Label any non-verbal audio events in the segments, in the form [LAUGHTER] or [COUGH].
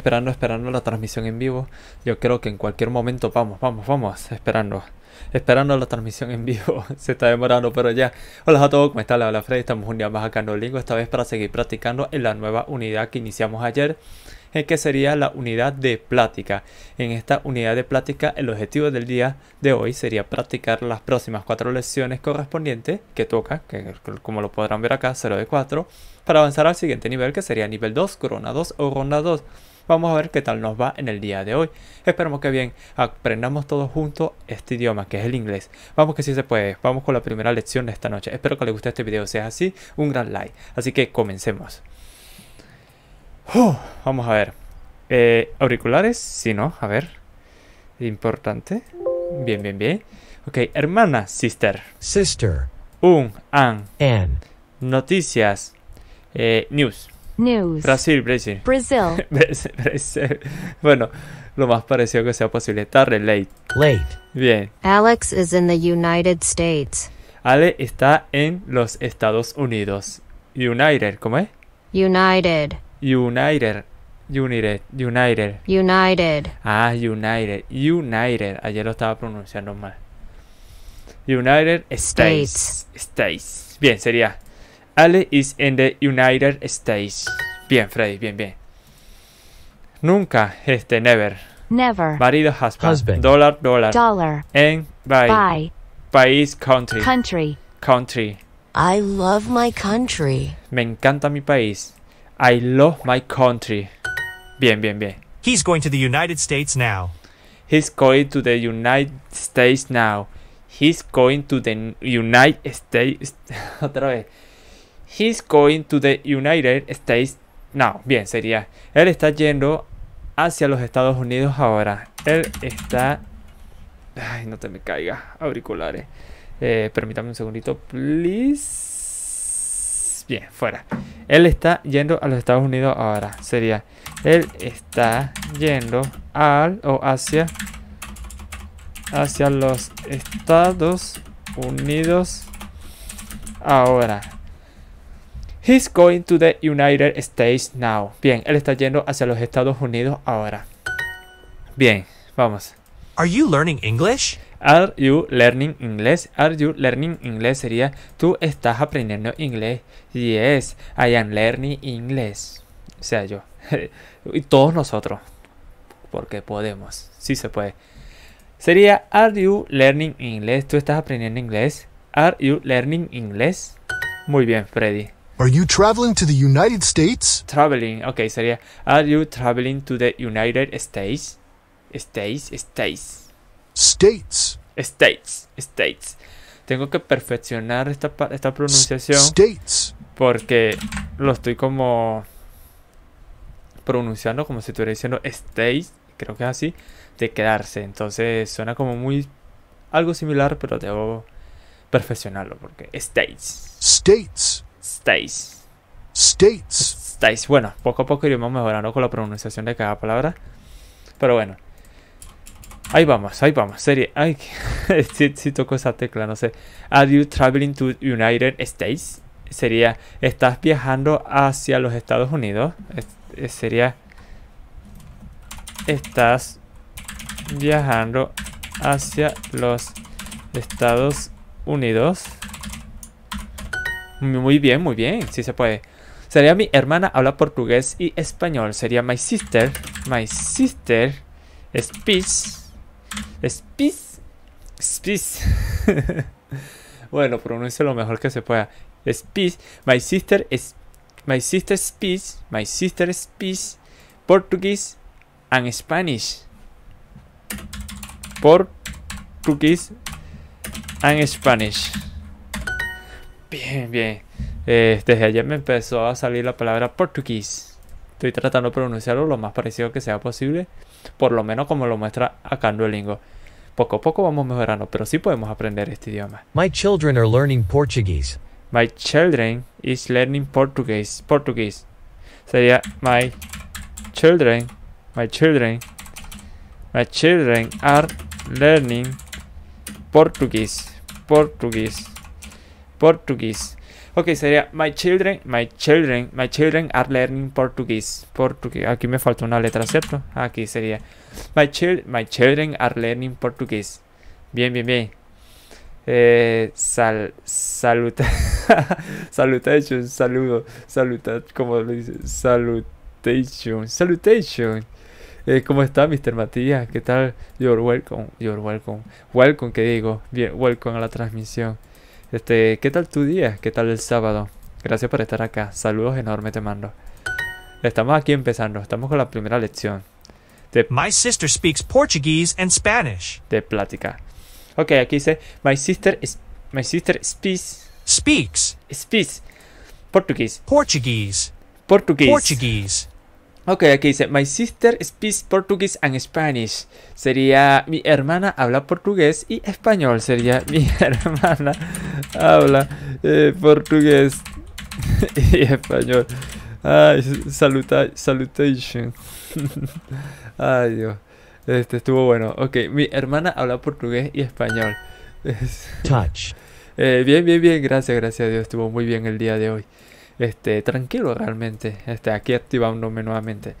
esperando, esperando la transmisión en vivo. Yo creo que en cualquier momento vamos, vamos, vamos, esperando. Esperando la transmisión en vivo, [LAUGHS] se está demorando, pero ya. Hola a todos, ¿cómo están? Hola Freddy, estamos un día más acá en Duolingo, esta vez para seguir practicando en la nueva unidad que iniciamos ayer, eh, que sería la unidad de plática. En esta unidad de plática, el objetivo del día de hoy sería practicar las próximas cuatro lecciones correspondientes que toca, que como lo podrán ver acá, 0 de 4, para avanzar al siguiente nivel, que sería nivel 2, corona 2 o ronda 2. Vamos a ver qué tal nos va en el día de hoy. Esperamos que bien aprendamos todos juntos este idioma que es el inglés. Vamos que sí se puede. Vamos con la primera lección de esta noche. Espero que les guste este video. sea así, un gran like. Así que comencemos. vamos a ver. Eh, auriculares, sí, ¿no? A ver. Importante. Bien, bien, bien. Ok, hermana, sister. Sister. Un, an. An. Noticias. Eh, news. Brasil, [LAUGHS] Brasil. Brasil. Bueno, lo más parecido que sea posible. Tarde, late. Late. Bien. Alex is in the United States. Ale está en los Estados Unidos. United, ¿cómo es? United. United. United. United. United. Ah, United. United. Ayer lo estaba pronunciando mal. United States. States. Bien, sería Ale is in the United States. Bien, Freddy, bien, bien. Nunca, este, never. Never. Marido, husband. husband. Dollar, dollar. Dollar. And by. País, country. Country. Country. I love my country. Me encanta mi país. I love my country. Bien, bien, bien. He's going to the United States now. He's going to the United States now. He's going to the United States. [LAUGHS] Otra vez. He's going to the United States now. Bien, sería. Él está yendo hacia los Estados Unidos ahora. Él está... Ay, no te me caiga. Auriculares. Eh, permítame un segundito, please. Bien, fuera. Él está yendo a los Estados Unidos ahora. Sería... Él está yendo al o hacia... Hacia los Estados Unidos ahora. He's going to the United States now. Bien, él está yendo hacia los Estados Unidos ahora. Bien, vamos. Are you learning English? Are you learning English? Are you learning English sería tú estás aprendiendo inglés. Yes, I am learning English. O sea, yo. [LAUGHS] y todos nosotros. Porque podemos. Sí se puede. Sería Are you learning English? ¿Tú estás aprendiendo inglés? Are you learning English? Muy bien, Freddy. Are you traveling to the United States? Traveling, ok, sería Are you traveling to the United States? States, States. States. States, States. Tengo que perfeccionar esta, esta pronunciación. States. Porque lo estoy como pronunciando como si estuviera diciendo States, creo que es así, de quedarse. Entonces suena como muy algo similar, pero debo perfeccionarlo porque States. States. States. States. States. Bueno, poco a poco iremos mejorando con la pronunciación de cada palabra. Pero bueno. Ahí vamos, ahí vamos. Serie. Ay, si, [LAUGHS] si toco esa tecla, no sé. Are you traveling to United States? Sería, ¿estás viajando hacia los Estados Unidos? sería, ¿estás viajando hacia los Estados Unidos? Muy bien, muy bien, sí se puede. Sería mi hermana, habla portugués y español. Sería my sister. My sister speaks. Speaks. Speaks. [LAUGHS] bueno, pronuncio lo mejor que se pueda. Speaks. My sister es My sister speaks. My sister speaks Portuguese and Spanish. Portuguese and Spanish. Bien, bien. Eh, desde ayer me empezó a salir la palabra portugués. Estoy tratando de pronunciarlo lo más parecido que sea posible, por lo menos como lo muestra acá en Duolingo. Poco a poco vamos mejorando, pero sí podemos aprender este idioma. My children are learning Portuguese. My children is learning Portuguese. Portuguese. Sería my children, my children, my children are learning Portuguese. Portuguese. Portuguese. Ok, sería my children, my children, my children are learning Portuguese. Portuguese. Aquí me falta una letra, ¿cierto? Aquí sería my, my children are learning Portuguese. Bien, bien, bien. Eh, sal, saluta, [LAUGHS] salutation, saludo, saluta, como lo dice, salutation, salutation. Eh, ¿Cómo está, Mr. Matías? ¿Qué tal? You're welcome, you're welcome. Welcome, que digo, bien, welcome a la transmisión. Este, ¿qué tal tu día? ¿Qué tal el sábado? Gracias por estar acá. Saludos enormes te mando. Estamos aquí empezando. Estamos con la primera lección. My sister speaks Portuguese and Spanish. De plática. Ok, aquí dice My sister is, My sister speaks Speaks Speaks Portuguese Portuguese Portuguese Portuguese Ok, aquí dice, my sister speaks Portuguese and Spanish. Sería, mi hermana habla portugués y español. Sería, [LAUGHS] mi hermana habla eh, portugués [LAUGHS] y español. Ay, saluta, salutation. [LAUGHS] Ay, Dios. Este estuvo bueno. Ok, mi hermana habla portugués y español. Touch. Eh, bien, bien, bien. Gracias, gracias a Dios. Estuvo muy bien el día de hoy este, tranquilo realmente. Este, aquí activándome nuevamente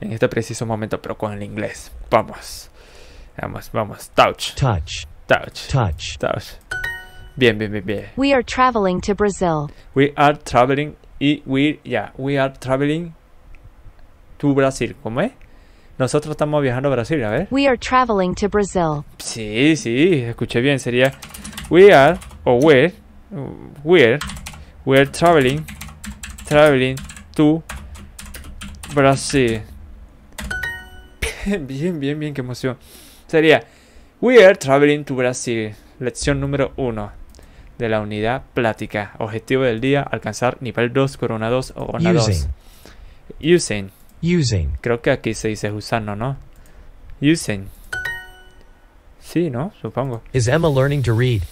en este preciso momento, pero con el inglés. Vamos. Vamos, vamos. Touch. Touch. Touch. Touch. Touch. Bien, bien, bien, bien. We are traveling to Brazil. We are traveling y we, ya we are traveling to Brasil. ¿Cómo es? Nosotros estamos viajando a Brasil, a ver. We are traveling to Brazil. Sí, sí, escuché bien. Sería we are o we're, We are traveling Traveling to Brazil. bien, bien, bien, qué emoción. Sería We are traveling to Brazil Lección número uno de la unidad plática. Objetivo del día, alcanzar nivel 2, corona 2 o corona 2. Using. Using. Creo que aquí se dice usando, ¿no? Using. Sí, ¿no? Supongo. Is Emma learning to read?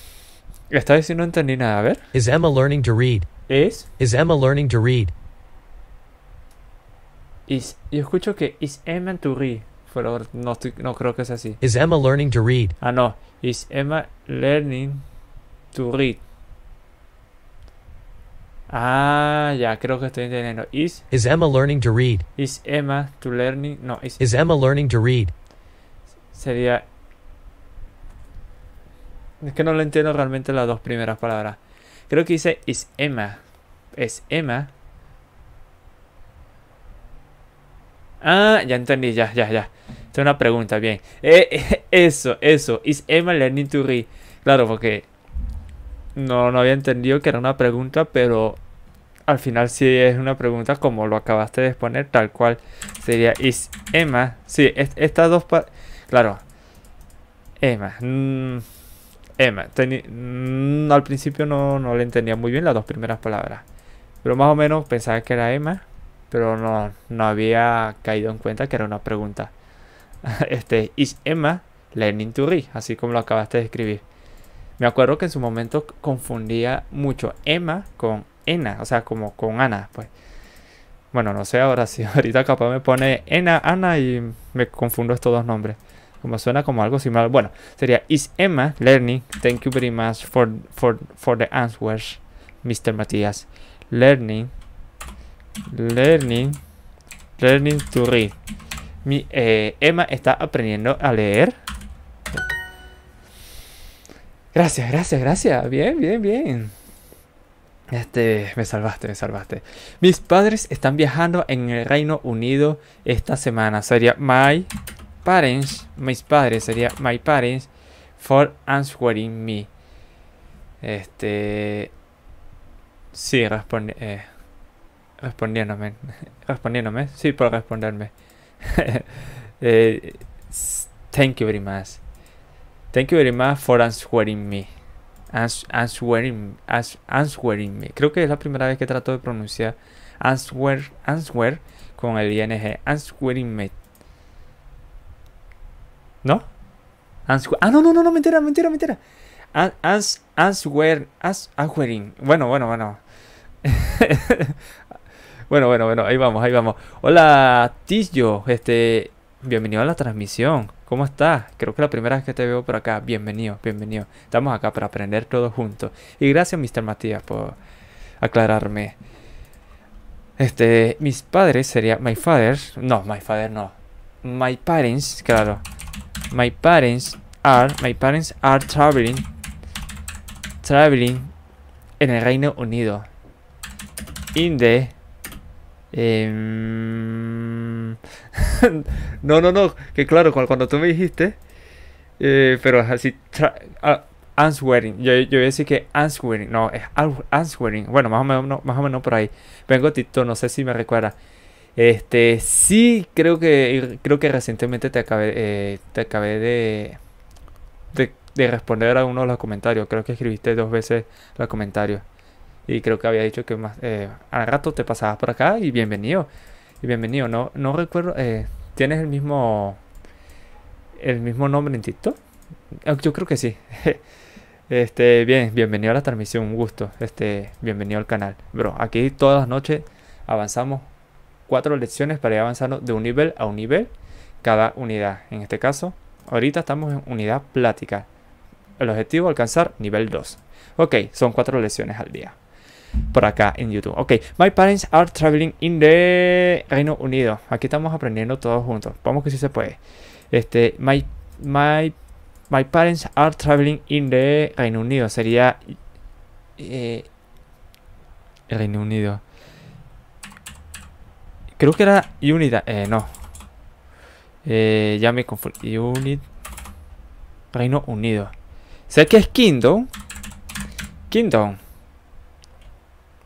Está diciendo no entendí nada, a ver. Is Emma learning to read? ¿Es? Is Emma learning to read? Is, yo escucho que is Emma to read, pero no, no creo que sea así. Is Emma learning to read? Ah, no. Is Emma learning to read? Ah, ya creo que estoy entendiendo. Is, is Emma learning to read? Is Emma to learning? No, is, is Emma learning to read? Sería Es que no lo entiendo realmente las dos primeras palabras. Creo que dice is Emma. Es Emma. Ah, ya entendí, ya, ya, ya. es una pregunta, bien. Eh, [LAUGHS] eso, eso. Is Emma learning to read? Claro, porque no, no había entendido que era una pregunta, pero al final sí es una pregunta como lo acabaste de exponer, tal cual sería is Emma. Sí, estas dos... partes... Claro. Emma. Mm. Emma. Mm, al principio no, le entendía muy bien las dos primeras palabras. Pero más o menos pensaba que era Emma. Pero no, había caído en cuenta que era una pregunta. [LAUGHS] Este, is Emma learning to read? Así como lo acabaste de escribir. Me acuerdo que en su momento confundía mucho Emma con Ena, o sea, como con Ana, pues. Bueno, no sé ahora si [LAUGHS] ahorita capaz me pone Ena, Ana y me confundo estos dos nombres. Como suena como algo similar. Bueno, sería Is Emma learning? Thank you very much for, for, for the answers, Mr. Matías. Learning. Learning. Learning to read. Mi, eh, Emma está aprendiendo a leer. Gracias, gracias, gracias. Bien, bien, bien. Este, me salvaste, me salvaste. Mis padres están viajando en el Reino Unido esta semana. Sería my parents, mis padres sería my parents, for answering me. Este. Sí, responde, eh, respondiéndome. [LAUGHS] respondiéndome. Sí, por responderme. [LAUGHS] Eh, thank you very much. Thank you very much for answering me. answering, answering me. Creo que es la primera vez que trato de pronunciar answer, answer con el ing. Answering me. ¿No? ah, no, no, no, no, mentira, mentira, mentira. As, as, as, answering. Bueno, bueno, bueno. [LAUGHS] bueno, bueno, bueno, ahí vamos, ahí vamos. Hola, Tillo, este, bienvenido a la transmisión. ¿Cómo estás? Creo que la primera vez que te veo por acá. Bienvenido, bienvenido. Estamos acá para aprender todos juntos. Y gracias, Mr. Matías, por aclararme. Este, mis padres serían my father, no, my father no. My parents, claro. My parents are, my parents are traveling, traveling en el Reino Unido. In the... Em, [LAUGHS] no, no, no, que claro, cuando tú me dijiste, eh, pero así, answering, ah, yo, yo voy a decir que answering, no, es answering, bueno, más o menos, más o menos por ahí. Vengo Tito, no sé si me recuerda. Este, sí, creo que, creo que recientemente te acabé, eh, te de, de, responder a uno de los comentarios. Creo que escribiste dos veces los comentarios. Y creo que había dicho que más, eh, al rato te pasabas por acá y bienvenido. Y bienvenido. No, no recuerdo. Eh, ¿Tienes el mismo, el mismo nombre en TikTok? Ah, yo creo que sí. [LAUGHS] Este, bien, bienvenido a la transmisión, un gusto. Este, bienvenido al canal. Bro, aquí todas las noches avanzamos cuatro lecciones para ir avanzando de un nivel a un nivel cada unidad. En este caso, ahorita estamos en unidad plática. El objetivo es alcanzar nivel 2. Ok, son cuatro lecciones al día. Por acá en YouTube. Ok, my parents are traveling in the Reino Unido. Aquí estamos aprendiendo todos juntos. Vamos que si sí se puede. Este, my, my, my parents are traveling in the Reino Unido. Sería... Eh, Reino Unido. Creo que era Unida... Eh, no. Eh, ya me confundí. Unit... Reino Unido. Sé que es Kingdom. Kingdom.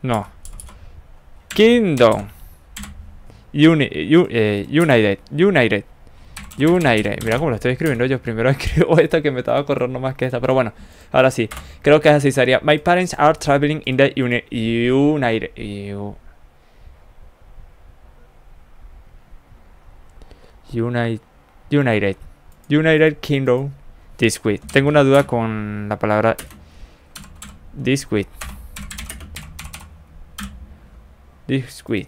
No. Kingdom. Eh, United. United. United. Mira cómo lo estoy escribiendo. Yo primero [LAUGHS] escribo esta que me estaba corriendo más que esta. Pero bueno, ahora sí. Creo que así sería. My parents are traveling in the United... United. United. United. United Kingdom. Disquid, Tengo una duda con la palabra Disquid Disquid,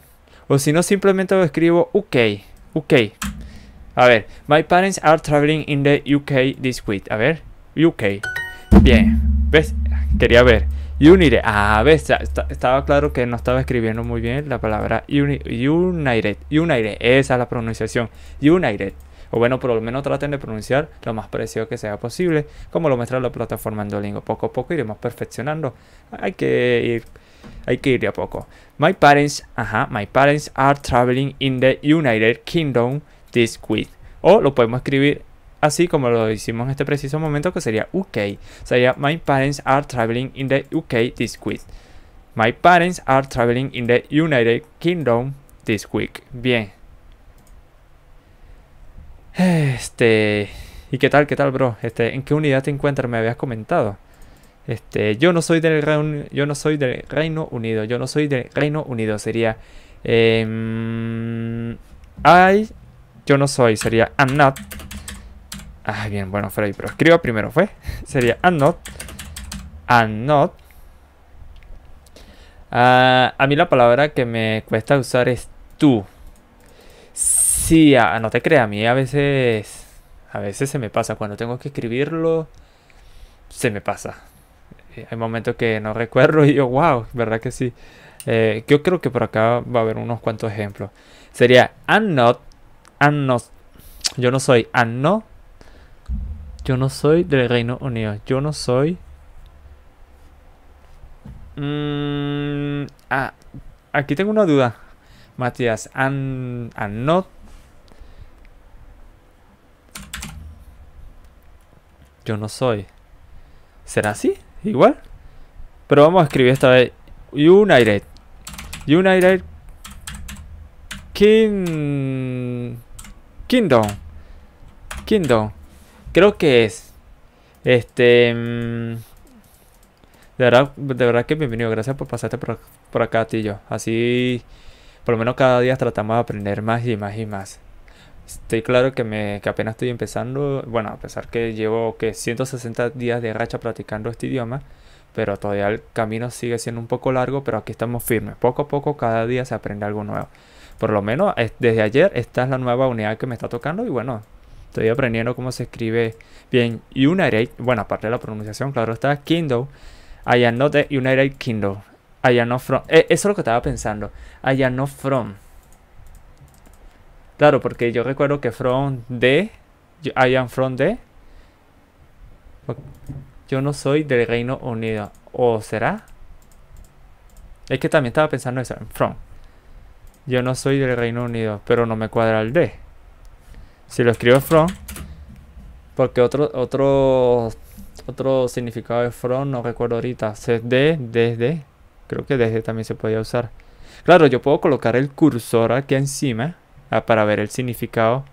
O si no, simplemente lo escribo UK. UK. A ver. My parents are traveling in the UK this A ver. UK. Bien. ¿Ves? Quería ver. United. Ah, ves, estaba claro que no estaba escribiendo muy bien la palabra United. United, esa es la pronunciación. United. O bueno, por lo menos traten de pronunciar lo más parecido que sea posible, como lo muestra la plataforma en Poco a poco iremos perfeccionando. Hay que ir, hay que ir de a poco. My parents, ajá, my parents are traveling in the United Kingdom this week. O lo podemos escribir así como lo hicimos en este preciso momento que sería UK. Sería My parents are traveling in the UK this week. My parents are traveling in the United Kingdom this week. Bien. Este... ¿Y qué tal, qué tal, bro? Este, ¿En qué unidad te encuentras? Me habías comentado. Este, yo no soy del Reino, yo no soy del Reino Unido. Yo no soy del Reino Unido. Sería em, I. Yo no soy. Sería I'm not Ah, bien, bueno, pero escriba primero, ¿fue? [LAUGHS] Sería and not. And not. Ah, a mí la palabra que me cuesta usar es tú. Sí, no te creas, a mí a veces. A veces se me pasa. Cuando tengo que escribirlo, se me pasa. Eh, hay momentos que no recuerdo y yo, wow, ¿verdad que sí? Eh, yo creo que por acá va a haber unos cuantos ejemplos. Sería and not, not. Yo no soy, and not, yo no soy del Reino Unido. Yo no soy. Mm, ah, aquí tengo una duda, Matías. An, an not. Yo no soy. ¿Será así? Igual. Pero vamos a escribir esta vez United. United King... Kingdom. Kingdom. Creo que es. Este. Mm, de verdad, que bienvenido. Gracias por pasarte por, acá, tío. Así, por lo menos cada día tratamos de aprender más y más y más. Estoy claro que, me, que apenas estoy empezando. Bueno, a pesar que llevo que 160 días de racha practicando este idioma. Pero todavía el camino sigue siendo un poco largo. Pero aquí estamos firmes. Poco a poco cada día se aprende algo nuevo. Por lo menos desde ayer esta es la nueva unidad que me está tocando. Y bueno, Estoy aprendiendo cómo se escribe bien Y United. Bueno, aparte de la pronunciación, claro está. Kindle. I am not United Kindle. I am not from. E, eso es lo que estaba pensando. I am from. Claro, porque yo recuerdo que from de. I am from de. Yo no soy del Reino Unido. ¿O será? Es que también estaba pensando eso. From. Yo no soy del Reino Unido, pero no me cuadra el de. Si lo escribo from, porque otro, otro, otro significado de front no recuerdo ahorita. de, desde, creo que desde también se podía usar. Claro, yo puedo colocar el cursor aquí encima ah, para ver el significado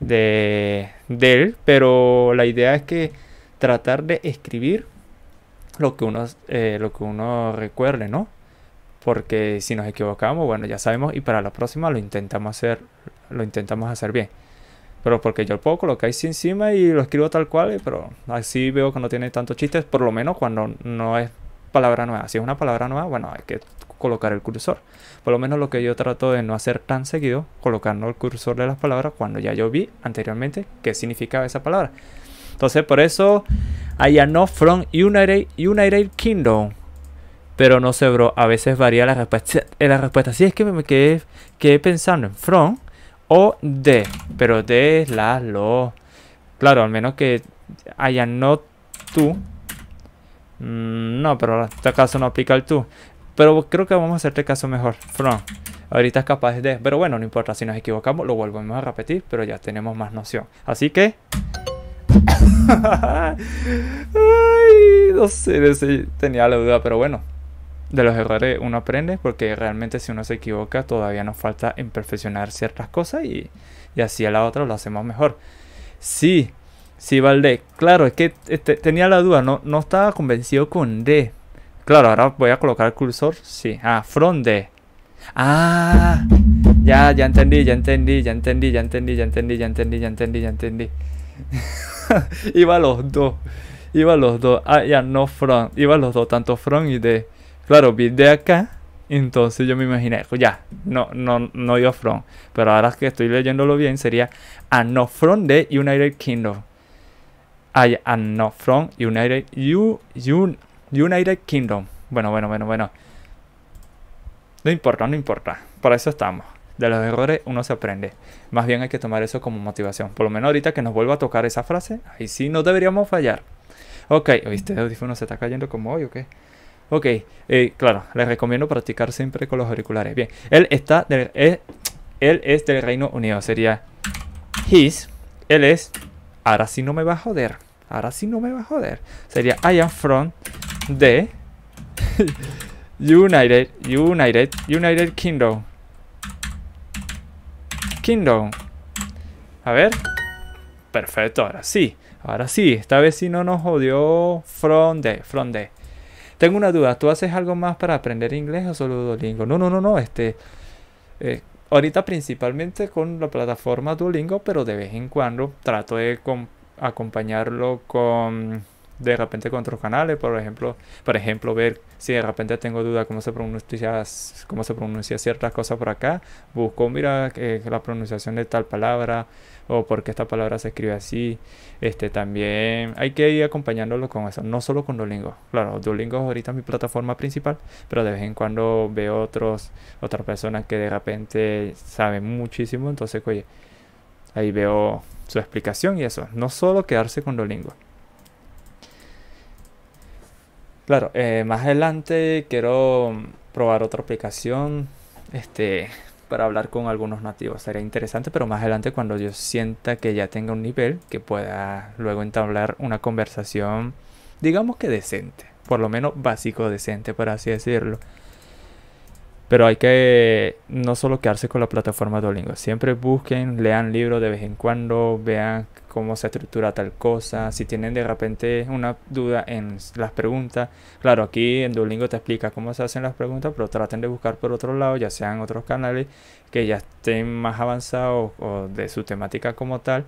de del, pero la idea es que tratar de escribir lo que uno, eh, lo que uno recuerde, ¿no? Porque si nos equivocamos, bueno, ya sabemos y para la próxima lo intentamos hacer, lo intentamos hacer bien. Pero porque yo lo puedo colocar así encima y lo escribo tal cual, eh, pero así veo que no tiene tantos chistes, por lo menos cuando no es palabra nueva. Si es una palabra nueva, bueno, hay que colocar el cursor. Por lo menos lo que yo trato de no hacer tan seguido, colocando el cursor de las palabras cuando ya yo vi anteriormente qué significaba esa palabra. Entonces, por eso, I am not from United, United Kingdom. Pero no sé, bro, a veces varía la respuesta. Eh, la respuesta, es que me quedé, quedé pensando en from o D. Pero D es la, lo. Claro, al menos que haya no tú. Mm, no, pero en este caso no aplica el tú. Pero creo que vamos a hacerte caso mejor. From. Ahorita es capaz de. Pero bueno, no importa. Si nos equivocamos, lo volvemos a repetir. Pero ya tenemos más noción. Así que. [LAUGHS] Ay, no no sé. Tenía la duda, pero bueno de los errores uno aprende porque realmente si uno se equivoca todavía nos falta Imperfeccionar ciertas cosas y, así a la otra lo hacemos mejor. Sí, sí, vale Claro, es que este, tenía la duda, no, no estaba convencido con D. Claro, ahora voy a colocar el cursor, sí. Ah, front D. Ah, ya, ya entendí, ya entendí, ya entendí, ya entendí, ya entendí, ya entendí, ya entendí, ya entendí. [LAUGHS] iba los dos, iba los dos. Ah, ya, no front, iba los dos, tanto front y D. Claro, vi de acá. Entonces yo me imaginé, ya, no, no, no dio front. Pero ahora que estoy leyéndolo bien, sería a no from de United Kingdom. Ay, a no United, U, U, United Kingdom. Bueno, bueno, bueno, bueno. No importa, no importa. Para eso estamos. De los errores uno se aprende. Más bien hay que tomar eso como motivación. Por lo menos ahorita que nos vuelva a tocar esa frase, ahí sí no deberíamos fallar. Ok, ¿viste? El audífono se está cayendo como hoy o qué? Ok, eh, claro, les recomiendo practicar siempre con los auriculares. Bien, él está del, es del Reino Unido, sería his, él es, ahora sí no me va a joder, ahora sí no me va a joder. Sería I am from the United, United, United Kingdom. Kingdom. A ver. Perfecto, ahora sí. Ahora sí, esta vez sí no nos jodió from the, from the. Tengo una duda, ¿tú haces algo más para aprender inglés o solo Duolingo? No, no, no, no, este... Eh, ahorita principalmente con la plataforma Duolingo, pero de vez en cuando trato de acompañarlo con de repente con otros canales, por ejemplo, por ejemplo, ver si de repente tengo duda cómo se pronuncia, cómo se pronuncia ciertas cosas por acá, busco, mira, eh, la pronunciación de tal palabra, o por qué esta palabra se escribe así. Este, también hay que ir acompañándolo con eso, no solo con Duolingo. Claro, Duolingo ahorita mi plataforma principal, pero de vez en cuando veo otros, otras personas que de repente saben muchísimo, entonces, oye, ahí veo su explicación y eso, no solo quedarse con Duolingo. Claro, eh, más adelante quiero probar otra aplicación. Este, para hablar con algunos nativos. Sería interesante, pero más adelante cuando yo sienta que ya tenga un nivel, que pueda luego entablar una conversación, digamos que decente, por lo menos básico decente, por así decirlo. Pero hay que no solo quedarse con la plataforma Duolingo. Siempre busquen, lean libros de vez en cuando, vean cómo se estructura tal cosa. Si tienen de repente una duda en las preguntas. Claro, aquí en Duolingo te explica cómo se hacen las preguntas, pero traten de buscar por otro lado, ya sean otros canales que ya estén más avanzados o de su temática como tal.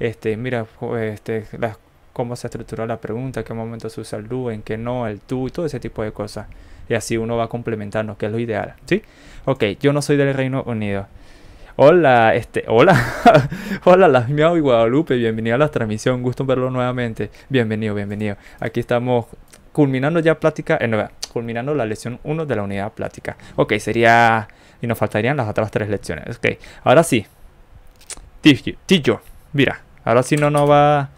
Este, mira, pues, este, las, cómo se estructura la pregunta, qué momento se usa el du, en qué no, el tú y todo ese tipo de cosas y así uno va a complementarnos, que es lo ideal, ¿sí? Ok, yo no soy del Reino Unido. Hola, este, hola, [LAUGHS] hola las Miau y Guadalupe, bienvenido a la transmisión, gusto verlo nuevamente, bienvenido, bienvenido. Aquí estamos culminando ya plática, eh, no, culminando la lección 1 de la unidad plática. Ok, sería, y nos faltarían las otras tres lecciones, ok. Ahora sí, ticho mira, ahora sí no nos va,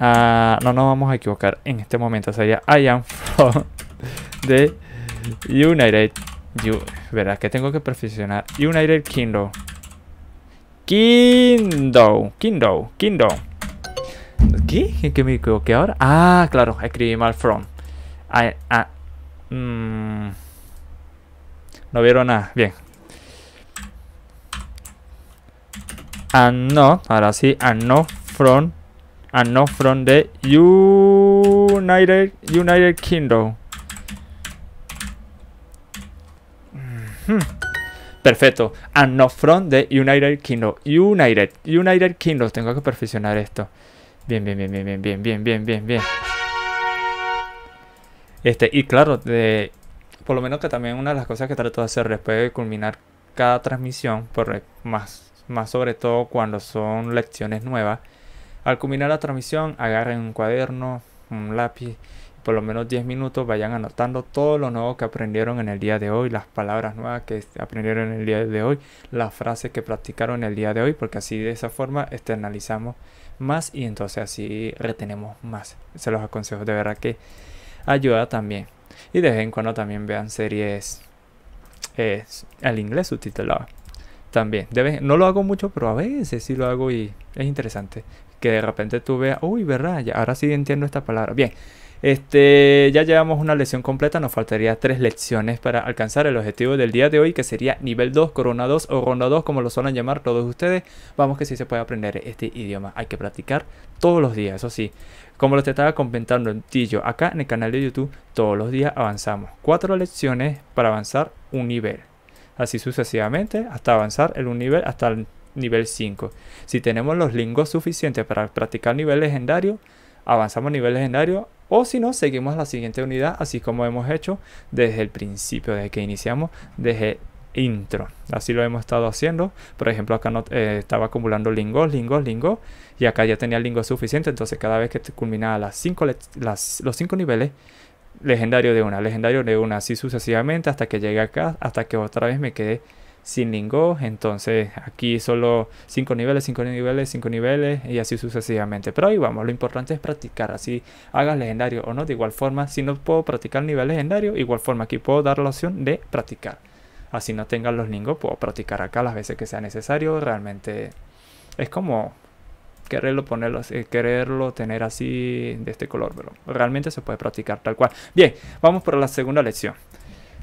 a, no nos vamos a equivocar en este momento, sería I am de United. Verdad que tengo que perfeccionar. United Kingdom. Kingdom. Kingdom. Kingdom. ¿Qué? qué me equivoqué ahora? Ah, claro, escribí mal from. Ah, ah, mm. No vieron nada. Bien. And ah, no, ahora sí, and no from, and no from the United, United Kingdom. Perfecto. And not from the United Kingdom. United. United Kingdom. Tengo que perfeccionar esto. Bien, bien, bien, bien, bien, bien, bien, bien, bien, bien. Este, y claro, de, por lo menos que también una de las cosas que trato de hacer después de culminar cada transmisión, por, e, más, más sobre todo cuando son lecciones nuevas, al culminar la transmisión agarren un cuaderno, un lápiz por lo menos 10 minutos vayan anotando todo lo nuevo que aprendieron en el día de hoy, las palabras nuevas que aprendieron en el día de hoy, las frases que practicaron en el día de hoy, porque así de esa forma externalizamos más y entonces así retenemos más. Se los aconsejo de verdad que ayuda también. Y de vez en cuando también vean series es al inglés subtitulado. También, Debe, no lo hago mucho, pero a veces sí lo hago y es interesante. Que de repente tú veas, uy, ¿verdad? Ya, ahora sí entiendo esta palabra. Bien, este, ya llevamos una lección completa, nos faltaría tres lecciones para alcanzar el objetivo del día de hoy, que sería nivel 2, corona 2 o ronda 2, como lo suelen llamar todos ustedes. Vamos que sí se puede aprender este idioma, hay que practicar todos los días, eso sí. Como les estaba comentando en Tillo, acá en el canal de YouTube, todos los días avanzamos. Cuatro lecciones para avanzar un nivel. Así sucesivamente hasta avanzar el un nivel hasta el nivel 5. Si tenemos los lingos suficientes para practicar nivel legendario, avanzamos nivel legendario o si no, seguimos la siguiente unidad, así como hemos hecho desde el principio, desde que iniciamos, desde intro. Así lo hemos estado haciendo. Por ejemplo, acá no, eh, estaba acumulando lingos, lingos, lingos. Y acá ya tenía lingos suficiente. Entonces, cada vez que culminaba las los cinco niveles, legendario de una, legendario de una, así sucesivamente hasta que llegué acá, hasta que otra vez me quedé sin lingo. Entonces aquí solo 5 niveles, 5 niveles, 5 niveles y así sucesivamente. Pero ahí vamos, lo importante es practicar, así hagas legendario o no. De igual forma, si no puedo practicar nivel legendario, igual forma aquí puedo dar la opción de practicar. Así no tengan los lingos, puedo practicar acá las veces que sea necesario. Realmente es como quererlo eh, quererlo tener así de este color, pero realmente se puede practicar tal cual. Bien, vamos por la segunda lección.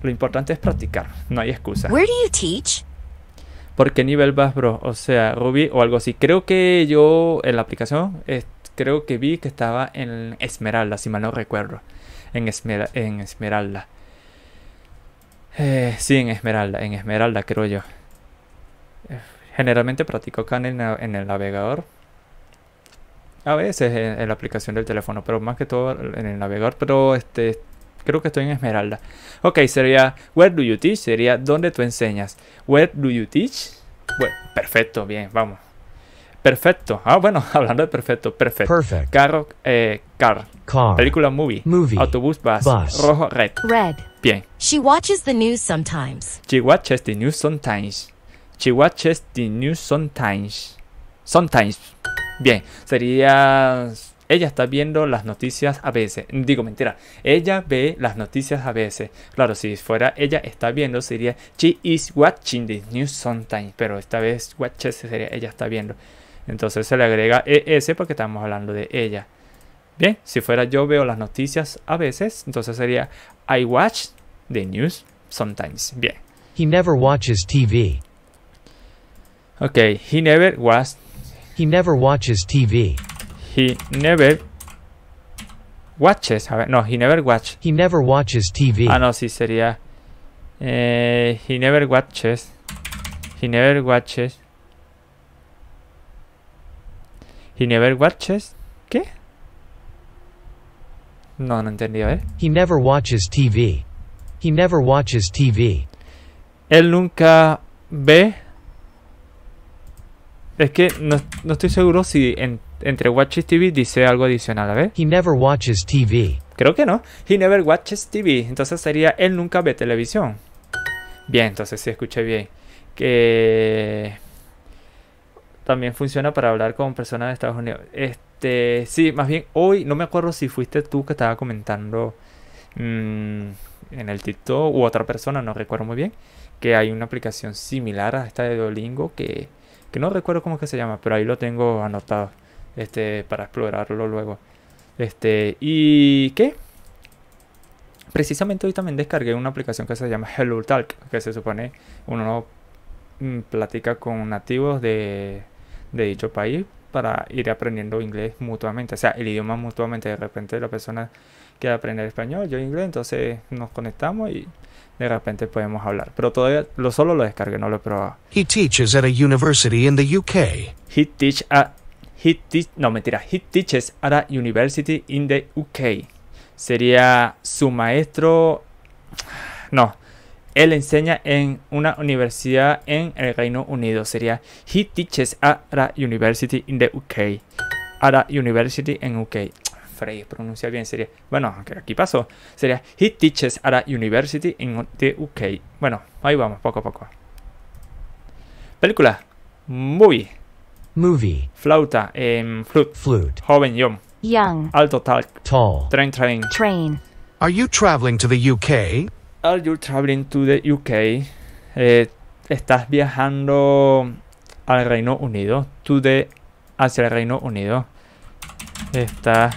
Lo importante es practicar, no hay excusa. Where do you teach? ¿Por qué nivel vas, bro? O sea, Ruby o algo así. Creo que yo en la aplicación creo que vi que estaba en Esmeralda, si mal no recuerdo. En, en Esmeralda. Eh, sí, en Esmeralda, en Esmeralda creo yo. Eh, generalmente practico acá en, el navegador. A veces en, la aplicación del teléfono, pero más que todo en el navegador. Pero este Creo que estoy en Esmeralda. Ok, sería Where do you teach? Sería ¿Dónde tú enseñas? Where do you teach? Bueno, perfecto, bien, vamos. Perfecto. Ah, bueno, [LAUGHS] hablando de perfecto, perfecto. Perfect. Carro, eh, car. car. Película, movie. Movie. Autobús, bus. Rojo, red. Red. Bien. She watches the news sometimes. She watches the news sometimes. She watches the news sometimes. Sometimes. Bien. Sería ella está viendo las noticias a veces. Digo, mentira. Ella ve las noticias a veces. Claro, si fuera ella está viendo, sería she is watching the news sometimes. Pero esta vez watches sería ella está viendo. Entonces se le agrega ES porque estamos hablando de ella. Bien, si fuera yo veo las noticias a veces, entonces sería I watch the news sometimes. Bien. He never watches TV. Ok, he never was. He never watches TV. He never watches. A ver, no, he never watches. He never watches TV. Ah, no, sí sería. Eh, he never watches. He never watches. He never watches. ¿Qué? No, no entendí, a ¿eh? He never watches TV. He never watches TV. Él nunca ve. Es que no, no estoy seguro si en entre watches TV dice algo adicional, a ver. He never watches TV. Creo que no. He never watches TV. Entonces sería él nunca ve televisión. Bien, entonces sí escuché bien. Que también funciona para hablar con personas de Estados Unidos. Este, sí, más bien hoy no me acuerdo si fuiste tú que estaba comentando mm, en el TikTok u otra persona, no recuerdo muy bien, que hay una aplicación similar a esta de Duolingo que, que no recuerdo cómo que se llama, pero ahí lo tengo anotado este, para explorarlo luego. Este, ¿Y qué? Precisamente hoy también descargué una aplicación que se llama Hello que se supone uno mm, platica con nativos de, dicho país para ir aprendiendo inglés mutuamente, o sea, el idioma mutuamente. De repente la persona quiere aprender español, yo inglés, entonces nos conectamos y de repente podemos hablar. Pero todavía lo solo lo descargué, no lo he probado. He teaches at a university in the UK. He teach at He no, mentira. He teaches at a university in the UK. Sería su maestro. No. Él enseña en una universidad en el Reino Unido. Sería He teaches at a university in the UK. At a university en UK. [TSK] Frey, pronuncia bien. Sería. Bueno, aquí pasó. Sería He teaches at a university in the UK. Bueno, ahí vamos, poco a poco. Película. Movie. Movie. Flauta. Em, flute. Flute. Joven Young. Alto talk. Tall. Train train. Train. Are you traveling to the UK? Are you traveling to the UK? Eh, estás viajando al Reino Unido. To the hacia el Reino Unido. Estás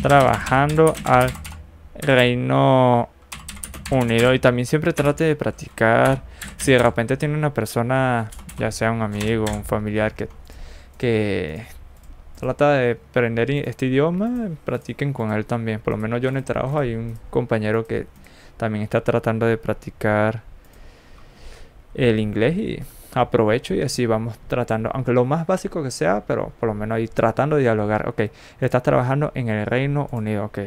trabajando al Reino Unido. Y también siempre trate de practicar. Si de repente tiene una persona, ya sea un amigo, un familiar que que trata de aprender este idioma, practiquen con él también. Por lo menos yo en el trabajo hay un compañero que también está tratando de practicar el inglés y aprovecho y así vamos tratando, aunque lo más básico que sea, pero por lo menos ahí tratando de dialogar. Ok, estás trabajando en el Reino Unido, ok.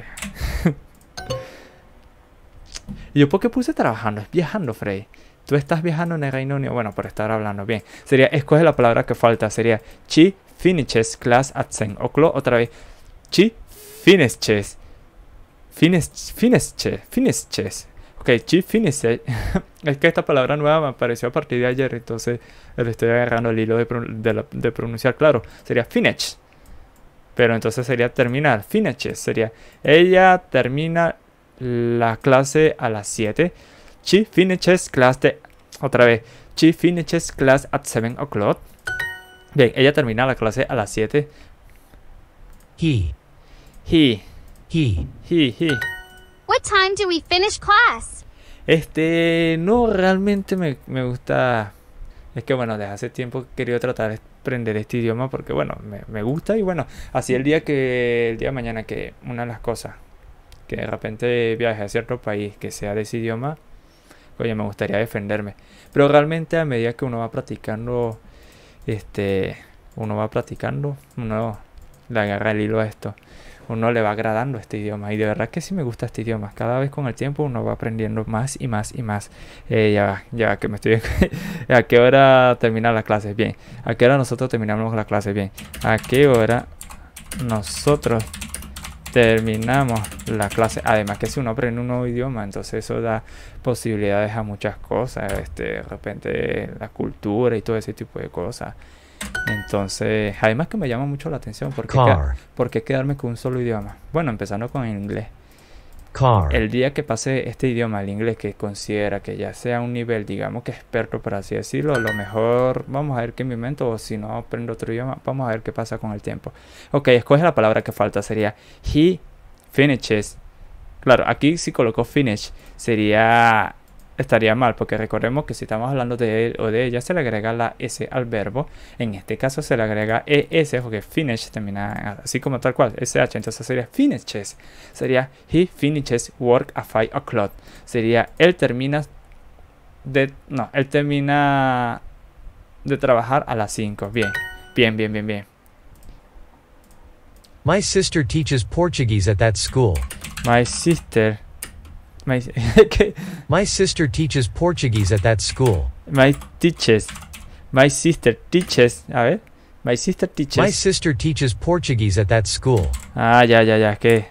[LAUGHS] ¿Y yo por qué puse trabajando? Es viajando, Frey tú estás viajando en el Reino Unido, bueno, por estar hablando bien, sería, escoge la palabra que falta, sería chi finishes class at 10 Oclo, otra vez, chi finishes, finishes, finishes, ok, chi finishes, [LAUGHS] es que esta palabra nueva me apareció a partir de ayer, entonces le estoy agarrando el hilo de, de pronunciar, claro, sería finish, pero entonces sería terminar, finishes, sería, ella termina la clase a las 7 She finishes class Otra vez. She finishes class at 7 o'clock. Bien, ella termina la clase a las 7. He. He. He. He. He. What time do we finish class? Este, no realmente me, me gusta... Es que bueno, desde hace tiempo he querido tratar de aprender este idioma porque bueno, me, me, gusta y bueno, así el día que, el día de mañana que una de las cosas, que de repente viaje a cierto país que sea de ese idioma, oye, me gustaría defenderme. Pero realmente a medida que uno va practicando, este, uno va practicando, uno le agarra el hilo a esto. Uno le va agradando este idioma. Y de verdad que sí me gusta este idioma. Cada vez con el tiempo uno va aprendiendo más y más y más. Eh, ya va, ya que me estoy... [LAUGHS] ¿A qué hora terminan las clases? Bien. ¿A qué hora nosotros terminamos las clases? Bien. ¿A qué hora nosotros terminamos la clase. Además que si uno aprende un nuevo idioma, entonces eso da posibilidades a muchas cosas, este, de repente la cultura y todo ese tipo de cosas. Entonces, además que me llama mucho la atención, porque, porque quedarme con un solo idioma? Bueno, empezando con el inglés. El día que pase este idioma al inglés que considera que ya sea un nivel, digamos que experto, por así decirlo, a lo mejor vamos a ver qué me invento o si no aprendo otro idioma, vamos a ver qué pasa con el tiempo. Ok, escoge la palabra que falta, sería he finishes. Claro, aquí si colocó finish sería estaría mal, porque recordemos que si estamos hablando de él o de ella, se le agrega la S al verbo. En este caso se le agrega ES, porque finish termina así como tal cual, SH. Entonces sería finishes. Sería he finishes work at five o'clock. Sería él termina de. No, él termina de trabajar a las 5. Bien, bien, bien, bien, bien. My sister teaches Portuguese at that school. My sister My, [LAUGHS] My sister teaches Portuguese at that school. My teaches. My sister teaches. A ver. My sister teaches. My sister teaches Portuguese at that school. Ah, ya, ya, ya. ¿Qué?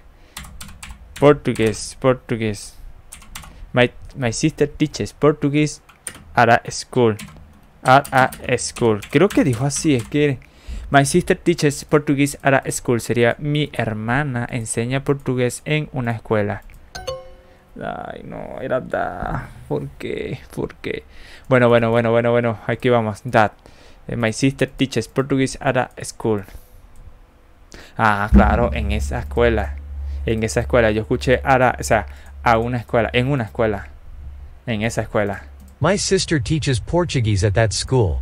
Portuguese, Portuguese. My, my sister teaches Portuguese at a school. At a school. Creo que dijo así, es que... My sister teaches Portuguese at a school. Sería mi hermana enseña portugués en una escuela. Ay, no, era da. ¿Por qué? ¿Por qué? Bueno, bueno, bueno, bueno, bueno. Aquí vamos. Dad. Eh, my sister teaches Portuguese at a school. Ah, claro, en esa escuela. En esa escuela. Yo escuché a o sea, a una escuela. En una escuela. En esa escuela. My sister teaches Portuguese at that school.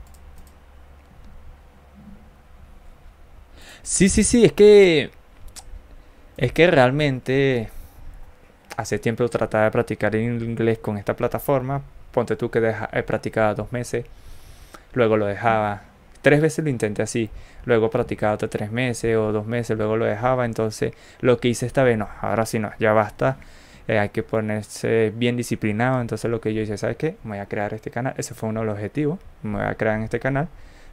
Sí, sí, sí, es que. Es que realmente hace tiempo trataba de practicar en inglés con esta plataforma, ponte tú que he eh, practicado dos meses, luego lo dejaba, tres veces lo intenté así, luego practicaba tres meses o dos meses, luego lo dejaba, entonces lo que hice esta vez, no, ahora sí no, ya basta, eh, hay que ponerse bien disciplinado, entonces lo que yo hice, ¿sabes qué? voy a crear este canal, ese fue uno de los objetivos, me voy a crear en este canal,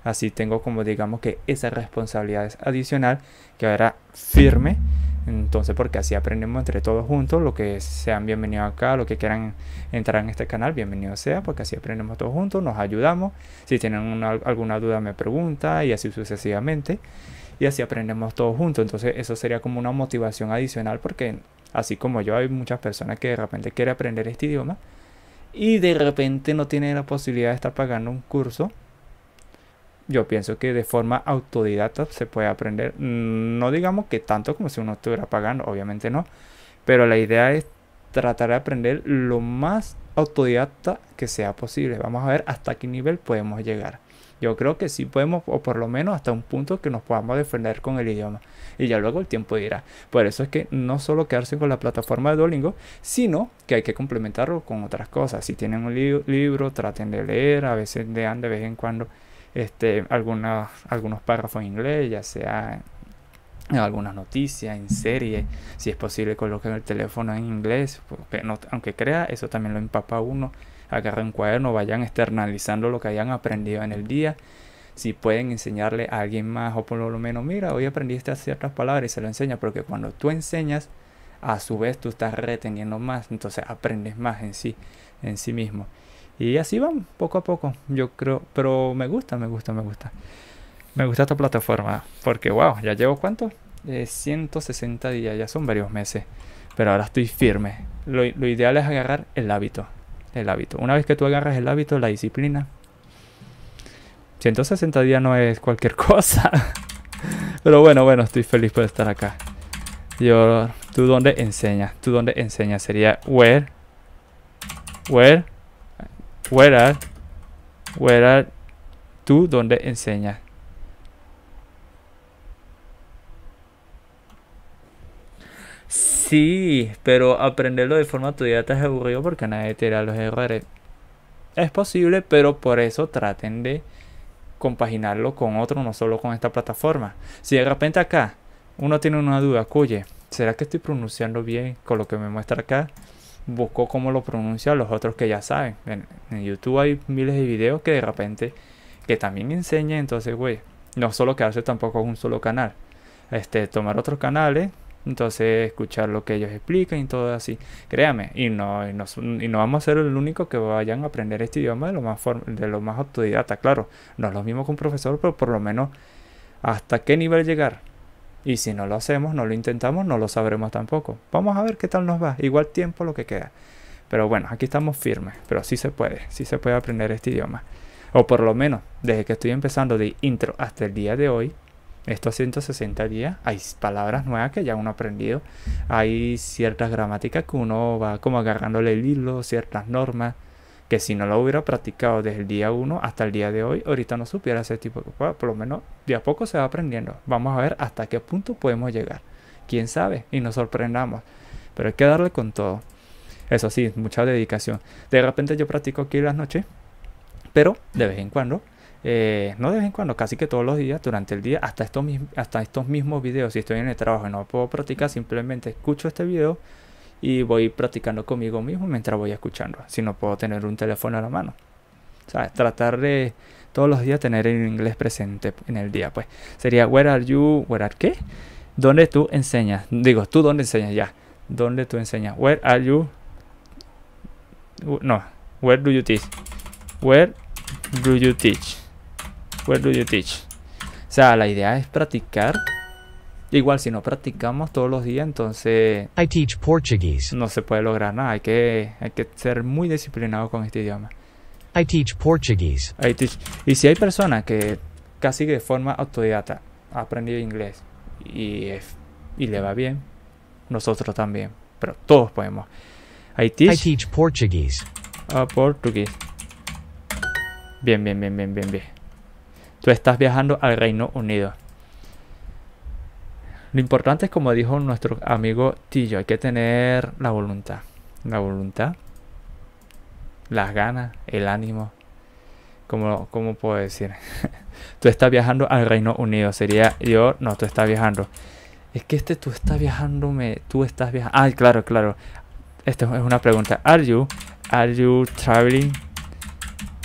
así tengo como digamos que esa responsabilidad es adicional que ahora firme entonces, porque así aprendemos entre todos juntos, lo que sean bienvenidos acá, lo que quieran entrar en este canal, bienvenido sea, porque así aprendemos todos juntos, nos ayudamos. Si tienen alguna duda me pregunta y así sucesivamente. Y así aprendemos todos juntos. Entonces, eso sería como una motivación adicional porque así como yo hay muchas personas que de repente quieren aprender este idioma y de repente no tienen la posibilidad de estar pagando un curso yo pienso que de forma autodidacta se puede aprender. No digamos que tanto como si uno estuviera pagando, obviamente no. Pero la idea es tratar de aprender lo más autodidacta que sea posible. Vamos a ver hasta qué nivel podemos llegar. Yo creo que sí podemos, o por lo menos hasta un punto que nos podamos defender con el idioma. Y ya luego el tiempo dirá. Por eso es que no solo quedarse con la plataforma de Duolingo, sino que hay que complementarlo con otras cosas. Si tienen un libro, traten de leer, a veces lean de vez en cuando este, algunos, algunos párrafos en inglés, ya sea en algunas noticias, en serie, si es posible coloquen el teléfono en inglés, aunque crea, eso también lo empapa uno, agarren un cuaderno, vayan externalizando lo que hayan aprendido en el día, si pueden enseñarle a alguien más o por lo menos, mira, hoy aprendiste ciertas palabras y se lo enseña, porque cuando tú enseñas, a su vez tú estás reteniendo más, entonces aprendes más en sí, en sí mismo. Y así van poco a poco, yo creo. Pero me gusta, me gusta, me gusta. Me gusta esta plataforma. Porque, wow, ya llevo cuánto? 160 eh, días, ya son varios meses. Pero ahora estoy firme. Lo, lo ideal es agarrar el hábito. El hábito. Una vez que tú agarras el hábito, la disciplina. 160 días no es cualquier [LAUGHS] cosa. Pero bueno, bueno, estoy feliz por estar acá. Yo, ¿tú dónde enseñas? ¿Tú dónde enseñas? Sería where. Where Where are, tú donde enseñas. Sí, pero aprenderlo de forma te es aburrido porque nadie te da los errores. Es posible, pero por eso traten de compaginarlo con otro, no solo con esta plataforma. Si de repente acá uno tiene una duda, cuye. ¿será que estoy pronunciando bien con lo que me muestra acá? busco cómo lo pronuncia los otros que ya saben. En, YouTube hay miles de videos que de repente, que también enseña, entonces, güey, no solo quedarse tampoco en un solo canal. Este, tomar otros canales, entonces escuchar lo que ellos explican y todo así. Créame, y no, y no, vamos a ser el único que vayan a aprender este idioma de lo más, de lo más autodidacta, claro. No es lo mismo que un profesor, pero por lo menos hasta qué nivel llegar. Y si no lo hacemos, no lo intentamos, no lo sabremos tampoco. Vamos a ver qué tal nos va. Igual tiempo lo que queda. Pero bueno, aquí estamos firmes. Pero sí se puede, sí se puede aprender este idioma. O por lo menos, desde que estoy empezando de intro hasta el día de hoy, estos 160 días, hay palabras nuevas que ya uno ha aprendido. Hay ciertas gramáticas que uno va como agarrándole el hilo, ciertas normas que si no lo hubiera practicado desde el día 1 hasta el día de hoy, ahorita no supiera ese tipo de cosas. Por lo menos de a poco se va aprendiendo. Vamos a ver hasta qué punto podemos llegar. Quién sabe y nos sorprendamos. Pero hay que darle con todo. Eso sí, mucha dedicación. De repente yo practico aquí las noches, pero de vez en cuando eh, no de vez en cuando, casi que todos los días, durante el día, hasta estos, hasta estos mismos videos, si estoy en el trabajo y no puedo practicar, simplemente escucho este video, y voy practicando conmigo mismo mientras voy escuchando. Si no puedo tener un teléfono a la mano. tratar de todos los días tener el inglés presente en el día, pues. Sería where are you, where are qué? ¿Dónde tú enseñas? Digo, tú dónde enseñas ya. ¿Dónde tú enseñas? Where are you? No, where do you teach? Where do you teach? Where do you teach? O sea, la idea es practicar Igual si no practicamos todos los días, entonces I teach Portuguese. no se puede lograr nada. Hay que, hay que ser muy disciplinado con este idioma. I teach Portuguese. Y si hay personas que casi de forma autodidacta ha aprendido inglés y, y le va bien, nosotros también. Pero todos podemos. I teach, Portuguese. Ah, Portuguese. Bien, bien, bien, bien, bien, bien. Tú estás viajando al Reino Unido. Lo importante es, como dijo nuestro amigo Tillo, hay que tener la voluntad. La voluntad, las ganas, el ánimo. ¿Cómo, cómo puedo decir? [LAUGHS] tú estás viajando al Reino Unido. Sería yo, no, tú estás viajando. Es que este tú estás viajando, me, tú estás viajando. Ah, claro, claro. esto es una pregunta. Are you, are you traveling?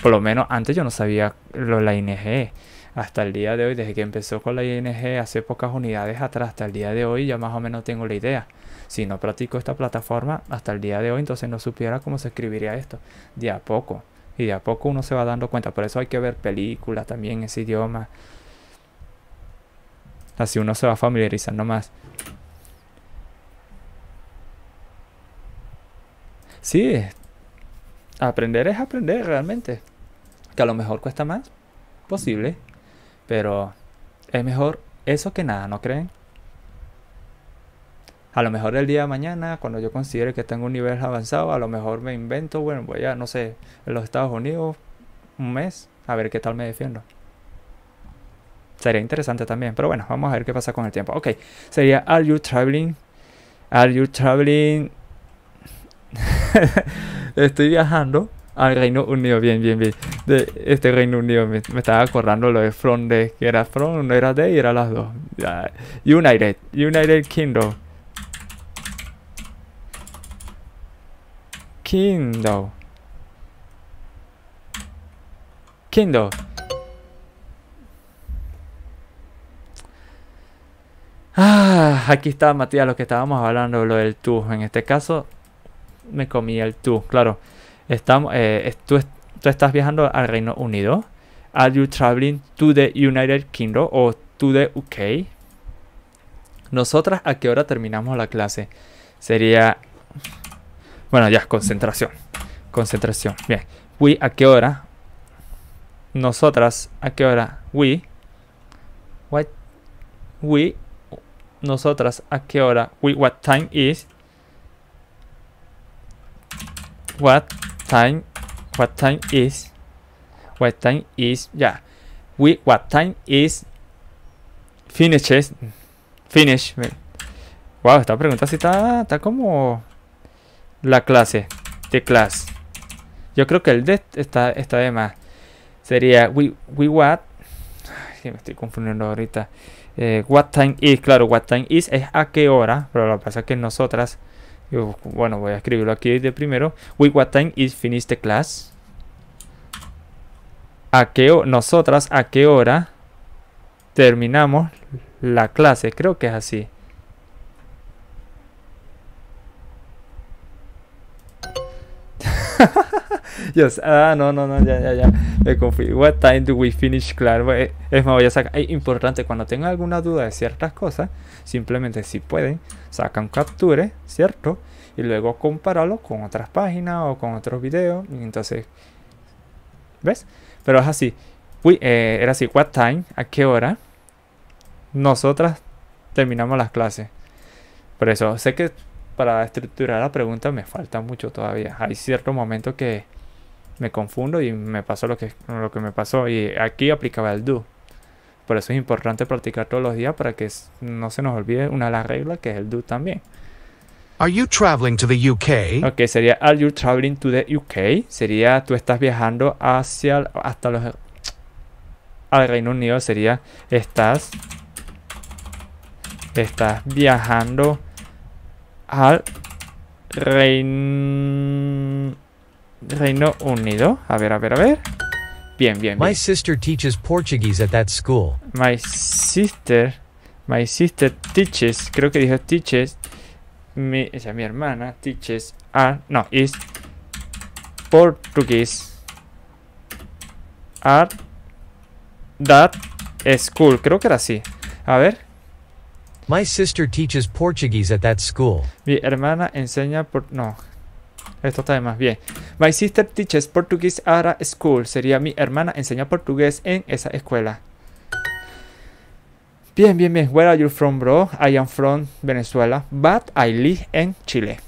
Por lo menos antes yo no sabía lo, la ING hasta el día de hoy, desde que empezó con la ING hace pocas unidades atrás, hasta el día de hoy ya más o menos tengo la idea. Si no practico esta plataforma hasta el día de hoy, entonces no supiera cómo se escribiría esto. De a poco. Y de a poco uno se va dando cuenta. Por eso hay que ver películas también ese idioma. Así uno se va familiarizando más. Sí, aprender es aprender realmente. Que a lo mejor cuesta más, posible. Pero es mejor eso que nada, ¿no creen? A lo mejor el día de mañana, cuando yo considere que tengo un nivel avanzado, a lo mejor me invento, bueno, voy a, no sé, en los Estados Unidos, un mes, a ver qué tal me defiendo. Sería interesante también, pero bueno, vamos a ver qué pasa con el tiempo. Ok, sería Are You Traveling? Are You Traveling? [LAUGHS] Estoy viajando. Al Reino Unido, bien, bien, bien. De este Reino Unido, me, estaba acordando lo de Front de que era Front, no era de y era las dos. United, United Kingdom. Kindle. Kindle. Ah, aquí está Matías, lo que estábamos hablando, lo del tú. En este caso, me comí el tú, claro. Estamos, eh, tú, estás viajando al Reino Unido. Are you traveling to the United Kingdom o to the UK? Nosotras, ¿a qué hora terminamos la clase? Sería... Bueno, ya, concentración. Concentración. Bien. We, ¿a qué hora? Nosotras, ¿a qué hora? We. What? We. Nosotras, ¿a qué hora? We, what time is? What time what time is what time is ya, we what time is finishes finish wow esta pregunta si está, como la clase de clase, yo creo que el de está está de más sería we what me estoy confundiendo ahorita eh, what time is claro what time is es a qué hora pero lo que pasa es que nosotras bueno, voy a escribirlo aquí de primero. We what time is finished the class? ¿A qué nosotras a qué hora terminamos la clase? Creo que es así. Yes. [LAUGHS] Ah, no, no, no, ya, ya, ya. Me What time do we finish? class, eh, es más, voy a sacar. Es importante, cuando tenga alguna duda de ciertas cosas, Simplemente si pueden, sacan capture, ¿cierto? Y luego compararlo con otras páginas o con otros videos. entonces, ¿ves? Pero es así. Uy, eh, era así, what time, a qué hora nosotras terminamos las clases. Por eso, sé que para estructurar la pregunta me falta mucho todavía. Hay cierto momento que me confundo y me pasó lo que, lo que me pasó. Y aquí aplicaba el do. Por eso es importante practicar todos los días para que no se nos olvide una de las reglas que es el do también. Are you traveling to the UK? Ok, sería Are you traveling to the UK? Sería tú estás viajando hacia hasta los al Reino Unido sería estás estás viajando al Reino Reino Unido. A ver, a ver, a ver. Bien, bien, My sister teaches Portuguese at that school. My sister, my sister teaches, creo que dijo teaches, mi, mi hermana teaches a no, is Portuguese at that school. Creo que era así. A ver. My sister teaches Portuguese at that school. Mi hermana enseña por, no, esto está de más bien. My sister teaches Portuguese at a school. Sería mi hermana enseña portugués en esa escuela. Bien, bien, bien. Where are you from, bro? I am from Venezuela, but I live in Chile.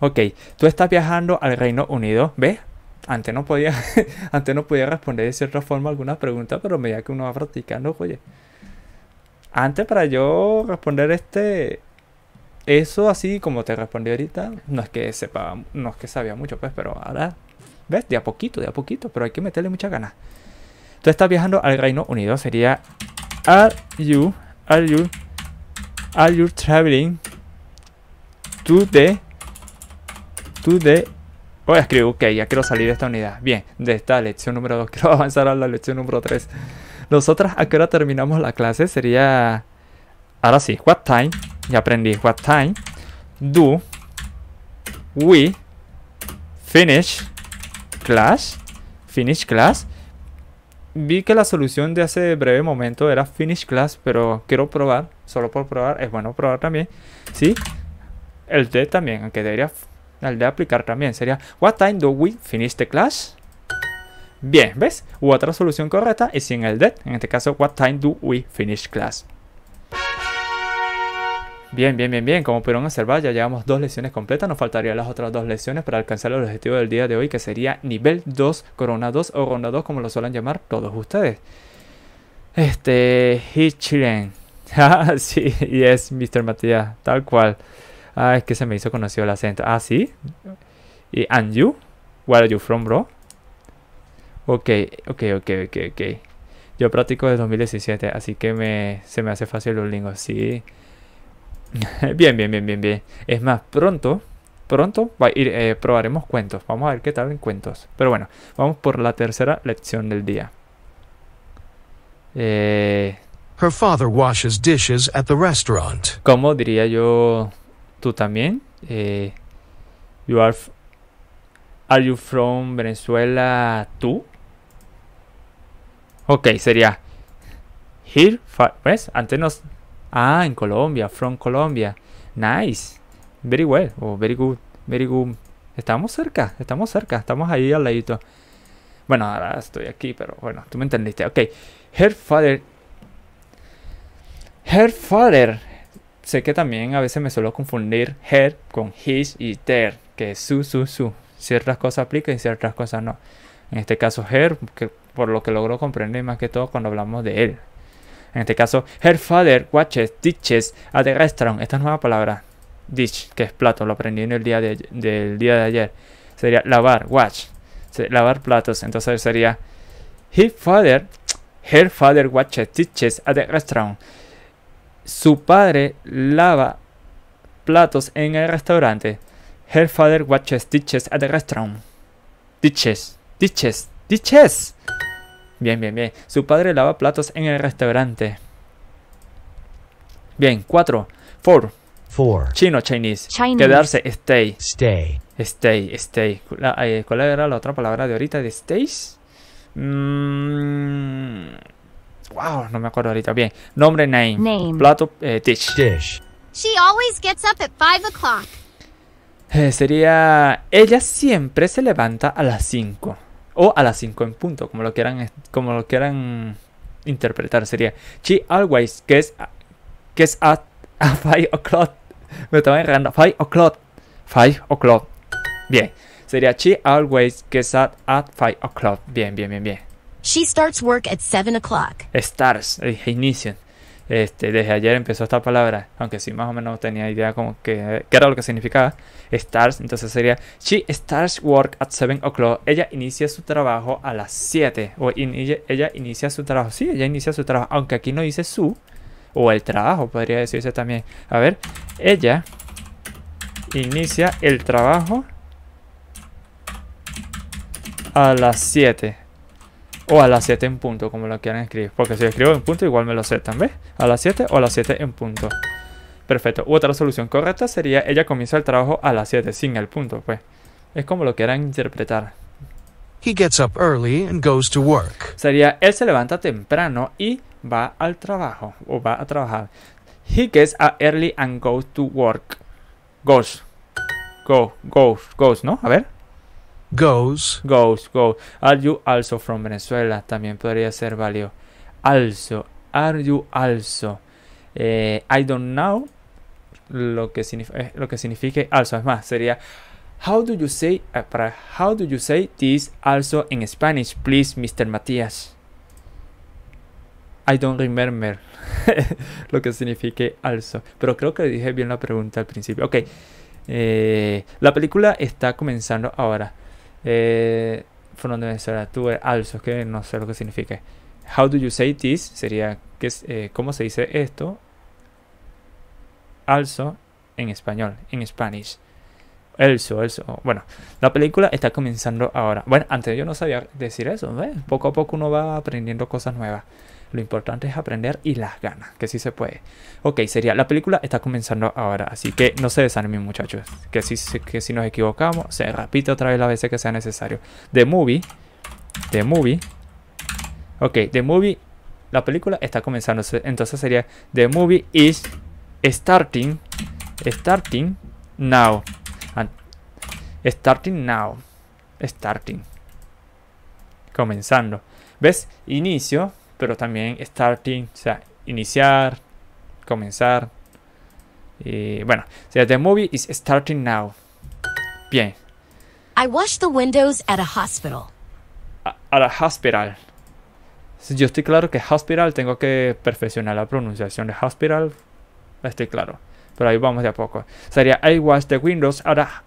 Ok, tú estás viajando al Reino Unido, ¿ves? Antes no podía, [LAUGHS] antes no podía responder de cierta forma alguna pregunta, pero a medida que uno va practicando, oye. Antes para yo responder este, eso así como te respondí ahorita, no es que sepa, no es que sabía mucho, pues, pero ahora, ves, de a poquito, de a poquito, pero hay que meterle mucha ganas. Tú estás viajando al Reino Unido, sería Are you, are you, are you traveling to the, to the Voy oh, a escribir, ok, ya quiero salir de esta unidad. Bien, de esta lección número 2, [LAUGHS] quiero avanzar a la lección número 3. Nosotras, ¿a qué hora terminamos la clase? Sería Ahora sí, what time. Ya aprendí what time. Do we finish class. Finish class. Vi que la solución de hace breve momento era finish class, pero quiero probar. Solo por probar, es bueno probar también. ¿Sí? El de también, aunque debería el de aplicar también. Sería what time do we finish the class? Bien, ¿ves? U otra solución correcta y sin el de, En este caso, what time do we finish class? Bien, bien, bien, bien. Como pudieron observar, ya llevamos dos lesiones completas. Nos faltarían las otras dos lesiones para alcanzar el objetivo del día de hoy, que sería nivel 2, corona 2 o ronda 2, como lo suelen llamar todos ustedes. Este, Hitchiren. [LAUGHS] Ah, sí, y es Mr. Matías, tal cual. Ah, es que se me hizo conocido el acento. Ah, sí. Y, and you? Where are you from, bro? Ok, ok, ok, ok, ok. Yo practico desde 2017, así que me, se me hace fácil los lingos. Sí. [LAUGHS] bien, bien, bien, bien, bien. Es más, pronto, pronto va a ir, eh, probaremos cuentos. Vamos a ver qué tal en cuentos. Pero bueno, vamos por la tercera lección del día. Eh, Her father washes dishes at the restaurant. ¿Cómo diría yo tú también? Eh, you are, are you from Venezuela tú? Ok, sería here, ¿ves? Antes nos Ah, en Colombia, from Colombia. Nice. Very well. Oh, very good. Very good. Estamos cerca, estamos cerca, estamos ahí al ladito. Bueno, ahora estoy aquí, pero bueno, tú me entendiste. Ok. Her father. Her father. Sé que también a veces me suelo confundir her con his y their, que su, su, su. Ciertas cosas aplican y ciertas cosas no. En este caso, her, que por lo que logro comprender más que todo cuando hablamos de él, en este caso, her father watches dishes at the restaurant. Esta nueva palabra, dish, que es plato, lo aprendí en el día de, del día de ayer. Sería lavar, watch, lavar platos. Entonces sería, his father, her father watches dishes at the restaurant. Su padre lava platos en el restaurante. Her father watches dishes at the restaurant. Dishes, dishes, dishes. Bien, bien, bien. Su padre lava platos en el restaurante. Bien, cuatro. Four. Four. Chino, Chinese. Chinese. Quedarse, stay. Stay. Stay, stay. Eh, ¿Cuál era la otra palabra de ahorita de stays? Mmm. wow, no me acuerdo ahorita. Bien. Nombre, name. Plato, eh, dish. Dish. She always gets up at five o'clock. Eh, sería. Ella siempre se levanta a las cinco o a las 5 en punto, como lo quieran, como lo quieran interpretar. Sería She always gets, gets at, 5 o'clock. [LAUGHS] Me estaba errando. 5 o'clock. 5 o'clock. Bien. Sería She always gets at 5 o'clock. Bien, bien, bien, bien. She starts work at 7 o'clock. Starts, eh, inicia. Este, desde ayer empezó esta palabra, aunque sí más o menos tenía idea como que, era lo que significaba. Stars, entonces sería She starts work at 7 o'clock. Ella inicia su trabajo a las 7. O ella, inicia su trabajo. Sí, ella inicia su trabajo. Aunque aquí no dice su. O el trabajo, podría decirse también. A ver, ella inicia el trabajo a las 7 o a las 7 en punto, como lo quieran escribir. Porque si escribo en punto, igual me lo aceptan, ¿ves? A las 7 o a las 7 en punto. Perfecto. otra solución correcta sería ella comienza el trabajo a las 7, sin el punto, pues. Es como lo quieran interpretar. He gets up early goes to work. Sería él se levanta temprano y va al trabajo o va a trabajar. He gets up early and goes to work. Goes. Go, goes, goes, ¿no? A ver. Goes. Goes, go. Are you also from Venezuela? También podría ser válido. Also. Are you also? Eh, I don't know. Lo que, eh, lo que significa also. Es más, sería. How do you say eh, para how do you say this also in Spanish, please, Mr. Matías? I don't remember [LAUGHS] lo que signifique also. Pero creo que dije bien la pregunta al principio. Ok. la película está comenzando ahora. Eh, from Venezuela tuve also, que no sé lo que significa. How do you say this? Sería, eh, ¿cómo se dice esto? Also en español, en Spanish. Elso, Elso. Bueno, la película está comenzando ahora. Bueno, antes yo no sabía decir eso. Poco a poco uno va aprendiendo cosas nuevas. Lo importante es aprender y las ganas, que sí se puede. Ok, sería, la película está comenzando ahora, así que no se desanimen muchachos, que si, que si nos equivocamos, se repite otra vez las veces que sea necesario. The Movie, The Movie, ok, The Movie, la película está comenzando, entonces sería The Movie is starting, starting now, starting now, starting, comenzando. ¿Ves? Inicio, pero también starting, o sea, iniciar, comenzar. Y bueno, the movie is starting now. Bien. I wash the windows at a hospital. At a la hospital. Yo estoy claro que hospital, tengo que perfeccionar la pronunciación de hospital. Estoy claro. Pero ahí vamos de a poco. Sería I wash the windows at a,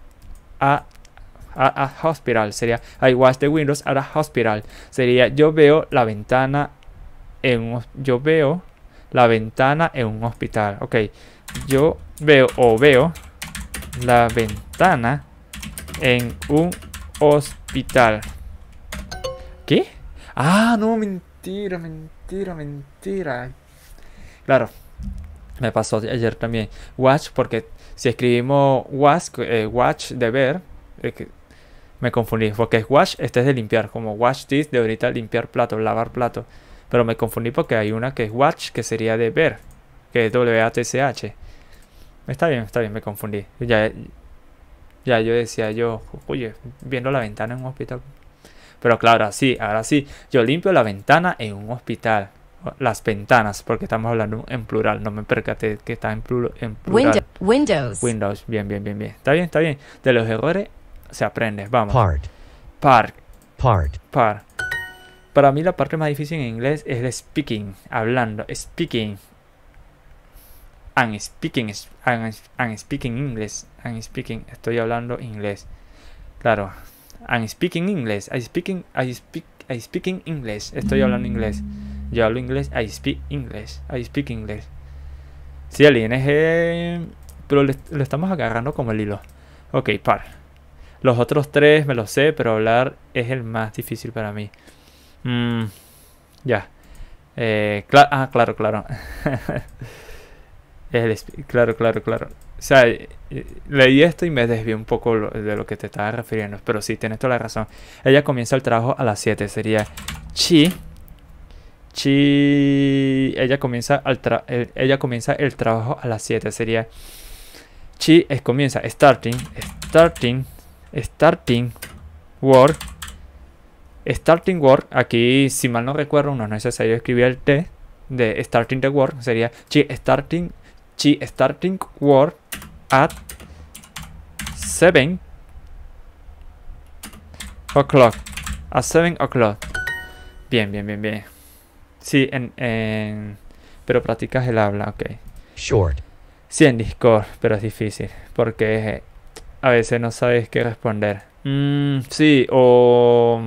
hospital. Sería I wash the windows at a hospital. Sería yo veo la ventana yo veo la ventana en un hospital. Ok, yo veo o veo la ventana en un hospital. ¿Qué? Ah, no, mentira, mentira, mentira. Claro, me pasó ayer también. Watch, porque si escribimos watch, eh, watch de ver, me confundí, porque es watch, este es de limpiar, como watch this, de ahorita limpiar plato, lavar plato. Pero me confundí porque hay una que es watch, que sería de ver, que es W-A-T-C-H. Está bien, está bien, me confundí. Ya, ya yo decía yo, oye, viendo la ventana en un hospital. Pero claro, sí, ahora sí, yo limpio la ventana en un hospital. Las ventanas, porque estamos hablando en plural, no me percaté que está en, plural. Windows. Windows, bien, bien, bien, bien. Está bien, está bien. De los errores se aprende, vamos. Part. Part. Part. Part. Para mí la parte más difícil en inglés es el speaking, hablando, speaking. And speaking, and, speaking English, and speaking, estoy hablando inglés. Claro, I'm speaking English, I speaking, I speak, I speaking English, estoy hablando inglés. Yo hablo inglés, I speak English, I speak English. Sí, el ING, pero le, lo estamos agarrando como el hilo. Ok, par. Los otros tres me los sé, pero hablar es el más difícil para mí. Mm, ya. Eh, ah, claro, claro. [LAUGHS] claro, claro, claro. O sea, eh, eh, leí esto y me desvié un poco de lo que te estaba refiriendo, pero sí, tienes toda la razón. Ella comienza el trabajo a las 7, sería chi. Chi. Ella comienza, ella comienza el trabajo a las 7, sería chi es comienza, starting, starting, starting, work Starting work aquí si mal no recuerdo, no es necesario escribir el T de starting the word, sería chi starting, chi starting at 7 o'clock. A 7 o'clock. Bien, bien, bien, bien. Sí, en, pero practicas el habla, ok. Short. Sí, en Discord, pero es difícil, porque a veces no sabes qué responder. Mm, sí, o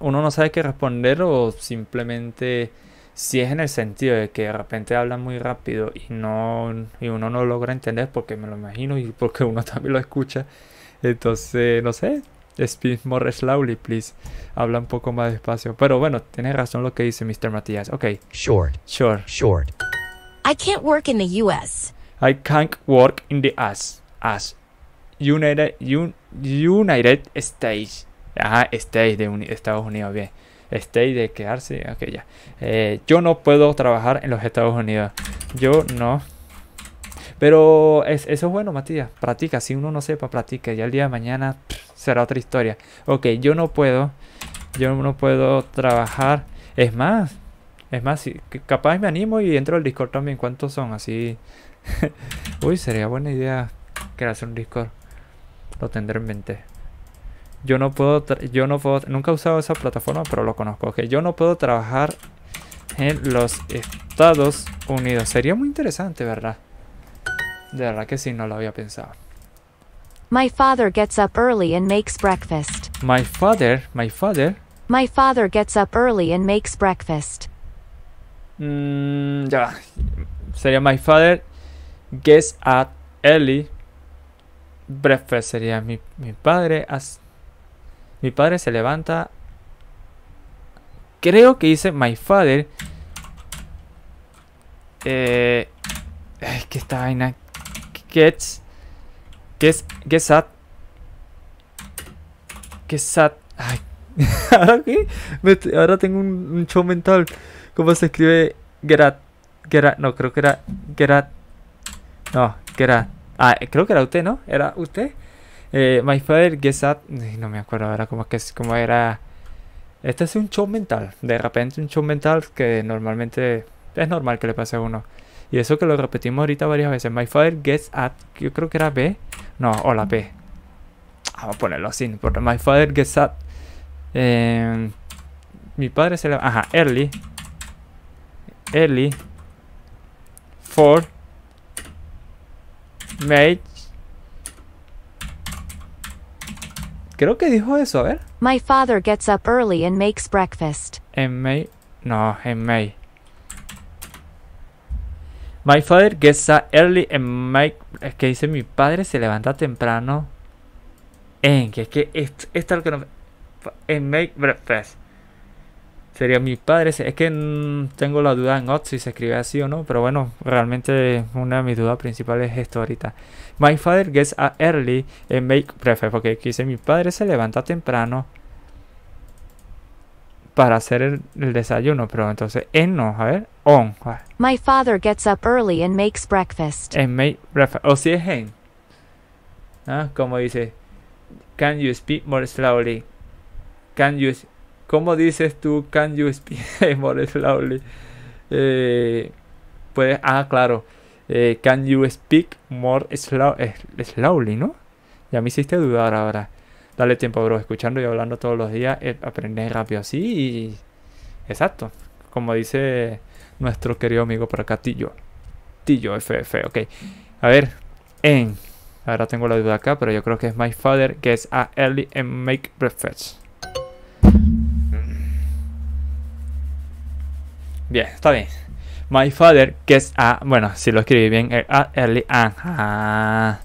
uno no sabe qué responder o simplemente si es en el sentido de que de repente habla muy rápido y no y uno no logra entender porque me lo imagino y porque uno [LAUGHS] también lo escucha entonces no sé speak more slowly please habla un poco más despacio pero bueno tiene razón lo que dice Mr. Matías ok short short short I can't work in the US I can't work in the US United United States Ah, stay de Estados Unidos, bien. Stay de quedarse, ok, ya. Eh, yo no puedo trabajar en los Estados Unidos. Yo no. Pero eso es bueno, Matías. Practica, si uno no sepa, practica. Ya el día de mañana será otra historia. Ok, yo no puedo. Yo no puedo trabajar. Es más, es más, capaz me animo y entro al Discord también. ¿Cuántos son? Así. [LAUGHS] Uy, sería buena idea crear un Discord. Lo tendré en mente yo no puedo, yo no puedo, nunca he usado esa plataforma, pero lo conozco, yo no puedo trabajar en los Estados Unidos. Sería muy interesante, ¿verdad? De verdad que sí, no lo había pensado. My father gets up early and makes breakfast. My father, my father. My father gets up early and makes breakfast. Mm, ya. Sería my father gets up early. Breakfast sería mi, mi padre. hace... Mi padre se levanta. Creo que dice my father. Eh, es que esta vaina gets gets gets at gets ay [LAUGHS] ahora qué Me, ahora tengo un, show mental cómo se escribe Grat Grat no creo que era Grat no que era ah eh, creo que era usted no era usted eh, my father gets up. No me acuerdo ahora cómo, es que, era. Este es un show mental. De repente, un show mental que normalmente es normal que le pase a uno. Y eso que lo repetimos ahorita varias veces. My father gets up. Yo creo que era B. No, o la B. Ah, vamos a ponerlo así. my father gets up. Em, mi padre se levanta. Ajá, early. Early. For. Mage Creo que dijo eso, a ver. My father gets up early and makes breakfast. En May. No, en May. My father gets up early and make. Es que dice mi padre se levanta temprano. En que es que es, es que no. En make breakfast. Sería mis padres. Es que mm, tengo la duda en Ot si se escribe así o no, pero bueno, realmente una de mis dudas principales es esto ahorita. My father gets up early and make breakfast, porque dice mi padre se levanta temprano para hacer el, desayuno, pero entonces en no, a ver, on. My father gets up early and makes breakfast. And make breakfast, o si es en. ¿Ah? Como dice, can you speak more slowly? Can you ¿Cómo dices tú, can you speak [LAUGHS] more slowly? Eh, pues, ah, claro. Eh, can you speak more slow, eh, slowly, no? Ya me hiciste dudar ahora. Dale tiempo, bro. Escuchando y hablando todos los días, eh, aprender aprendes rápido así Exacto. Como dice nuestro querido amigo por acá, Tillo. Tillo FF, ok. A ver, en... Ahora tengo la duda acá, pero yo creo que es my father es a early and make breakfast. Bien, está bien. My father es a. Bueno, si lo escribí bien, eh, a early. an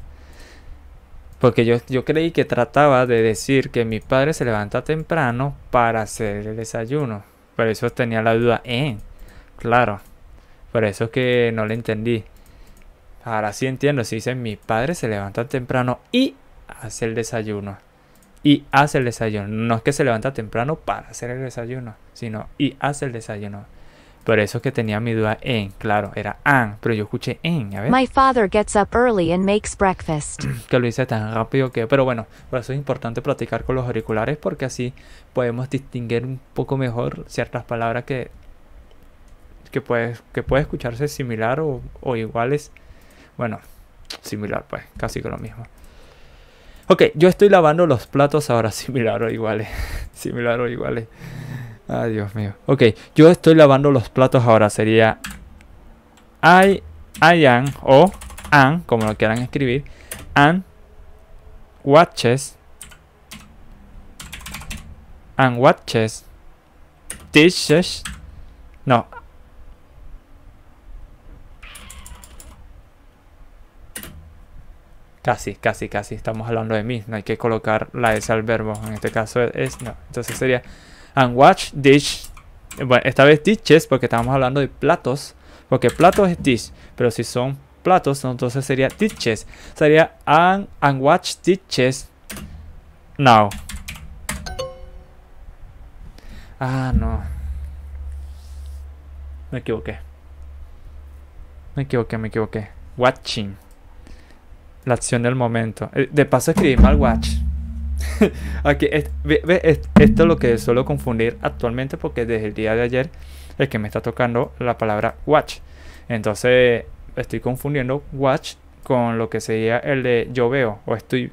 Porque yo, yo creí que trataba de decir que mi padre se levanta temprano para hacer el desayuno. Por eso tenía la duda en. Claro. Por eso que no le entendí. Ahora sí entiendo. Si dice mi padre se levanta temprano y hace el desayuno. Y hace el desayuno. No es que se levanta temprano para hacer el desayuno, sino y hace el desayuno. Por eso que tenía mi duda en, claro, era an, pero yo escuché en, a ver. My father gets up early and makes breakfast. [CLEARS THROAT] Que lo hice tan rápido que, pero bueno, por eso es importante practicar con los auriculares porque así podemos distinguir un poco mejor ciertas palabras que que puede, que puede escucharse similar o, o iguales. Bueno, similar pues, casi que lo mismo. Ok, yo estoy lavando los platos ahora [LAUGHS] similar o iguales. similar o iguales. Ay, Dios mío. Ok, yo estoy lavando los platos ahora. Sería I, I am o an, como lo quieran escribir. And watches. And watches. Dishes. No. Casi, casi, casi. Estamos hablando de mí. No hay que colocar la S al verbo. En este caso es no. Entonces sería and watch dish. Bueno, esta vez dishes porque estamos hablando de platos. Porque platos es dish. Pero si son platos, entonces sería dishes. Sería and, and watch dishes now. Ah, no. Me equivoqué. Me equivoqué, me equivoqué. Watching. La acción del momento. Eh, de paso escribí mal watch. [LAUGHS] Aquí, esto es lo que suelo confundir actualmente porque desde el día de ayer es que me está tocando la palabra watch. Entonces estoy confundiendo watch con lo que sería el de yo veo o estoy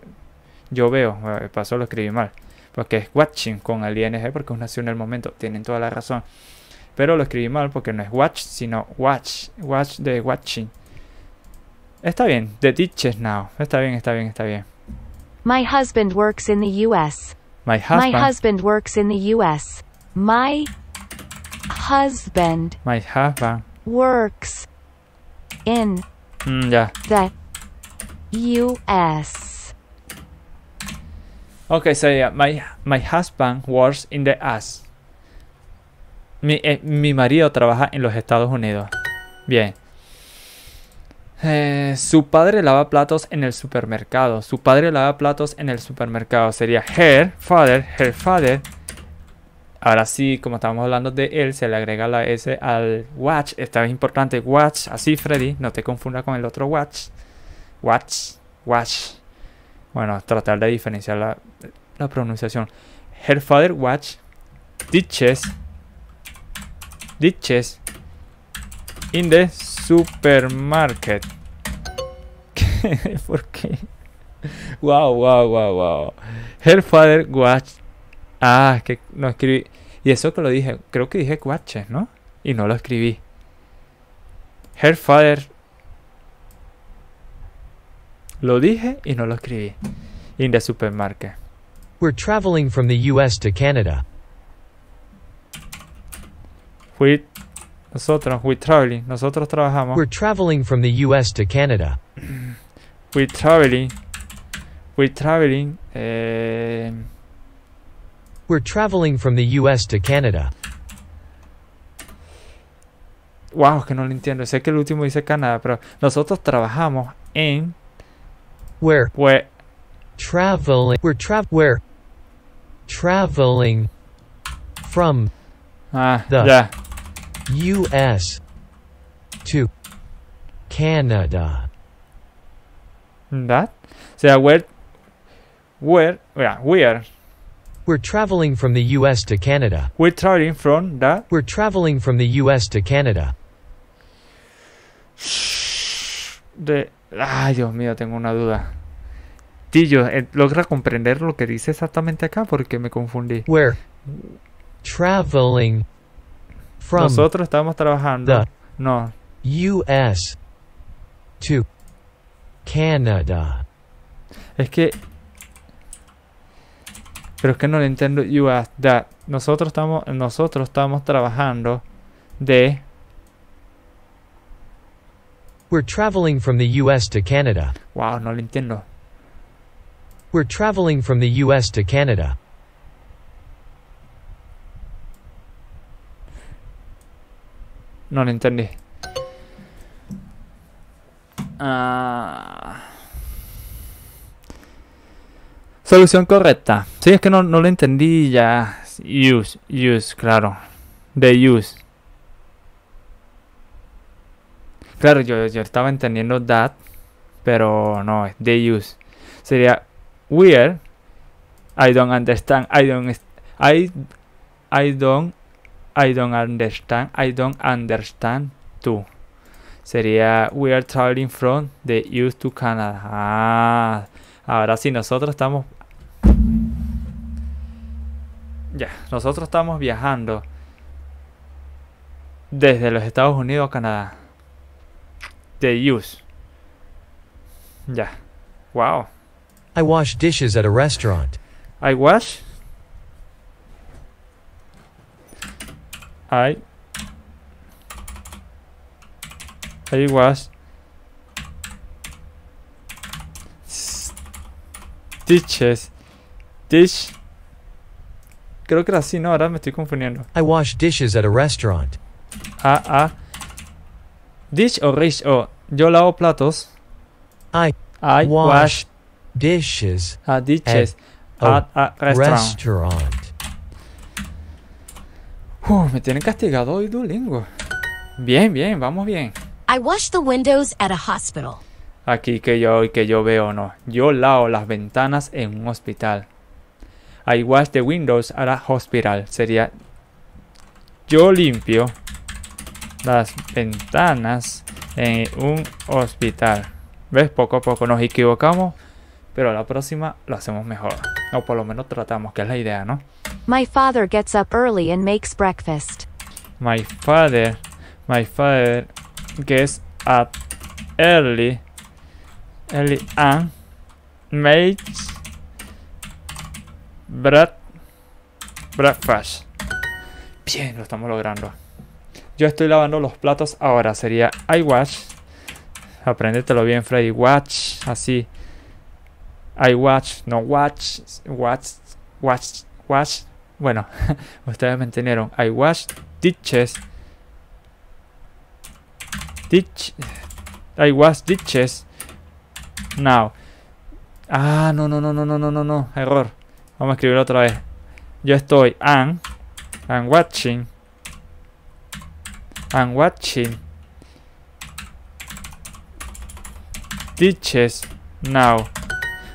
yo veo, eh, paso lo escribí mal, porque es watching con el ING porque es nació en el momento, tienen toda la razón. Pero lo escribí mal porque no es watch, sino watch, watch de watching. Está bien, the teachers now. Está bien, está bien, está bien. My husband works in the U.S. My husband. My husband works in the U.S. My husband. My husband works in mm, yeah. the U.S. Okay, so yeah, my my husband works in the US. Mi, eh, mi marido trabaja en los Estados Unidos. Bien. Eh, su padre lava platos en el supermercado. Su padre lava platos en el supermercado. Sería her father, her father. Ahora sí, como estamos hablando de él, se le agrega la S al watch. Esta es importante. Watch, así Freddy, no te confunda con el otro watch. Watch, watch. Bueno, tratar de diferenciar la, pronunciación. Her father watch ditches. Ditches. In the Supermarket. [LAUGHS] ¿Por qué? Wow, wow, wow, wow. Her father watch. Ah, es que no escribí. Y eso que lo dije, creo que dije watches, ¿no? Y no lo escribí. Her father. Lo dije y no lo escribí. In the supermarket. We're traveling from the US to Canada. With Nosotros, we traveling. Nosotros trabajamos. We're traveling from the US to Canada. [CLEARS THROAT] we traveling. We traveling. Eh... We're traveling from the US to Canada. Wow, que no lo entiendo. Sé que el último dice Canadá, pero nosotros trabajamos en. Where? Where? Traveling. We're tra where? Traveling from. Ah, the. Yeah. U.S. to Canada. That? sea, where, where, yeah, where? We're traveling from the U.S. to Canada. We're traveling from that? We're traveling from the U.S. to Canada. De, ay, Dios mío, tengo una duda. Tillo, eh, ¿logra comprender lo que dice exactamente acá? Porque me confundí. Where? Traveling nosotros estamos trabajando. no. US to Canada. Es que. Pero es que no le entiendo US that. Nosotros estamos, nosotros estamos trabajando de. We're traveling from the US to Canada. Wow, no lo entiendo. We're traveling from the US to Canada. No lo entendí. Ah. Solución correcta. Sí, es que no, no lo entendí ya. Use, use, claro. They use. Claro, yo, yo estaba entendiendo that, pero no, They use. Sería weird. I don't understand. I don't. I, I don't I don't understand. I don't understand too. Sería We are traveling from the US to Canada. Ah, ahora sí, nosotros estamos. Ya, nosotros estamos viajando desde los Estados Unidos a Canadá. The US. Ya. Wow. I wash dishes at a restaurant. I wash I I was stitches dish Creo que era así, no, ahora me estoy confundiendo. I wash dishes at a restaurant. Ah, ah. Dish o dish o. Yo lavo platos. I, I wash, wash dishes, ah, dishes at, at a, a restaurant. restaurant. me tienen castigado hoy Duolingo. Bien, bien, vamos bien. I wash the windows at a hospital. Aquí que yo que yo veo no. Yo lavo las ventanas en un hospital. I wash the windows at a hospital. Sería yo limpio las ventanas en un hospital. ¿Ves? Poco a poco nos equivocamos, pero la próxima lo hacemos mejor. O por lo menos tratamos, que es la idea, ¿no? My father gets up early and makes breakfast. My father, my father gets up early, early and makes breakfast. Bien, lo estamos logrando. Yo estoy lavando los platos ahora. Sería I watch. Apréndetelo bien, Freddy. Watch. Así. I watch. No watch. Watch. Watch. Watch. Bueno, [LAUGHS] ustedes me entendieron. I wash ditches. I wash ditches. Now. Ah, no, no, no, no, no, no, no, no. Error. Vamos a escribirlo otra vez. Yo estoy and I'm watching. I'm watching. Ditches now.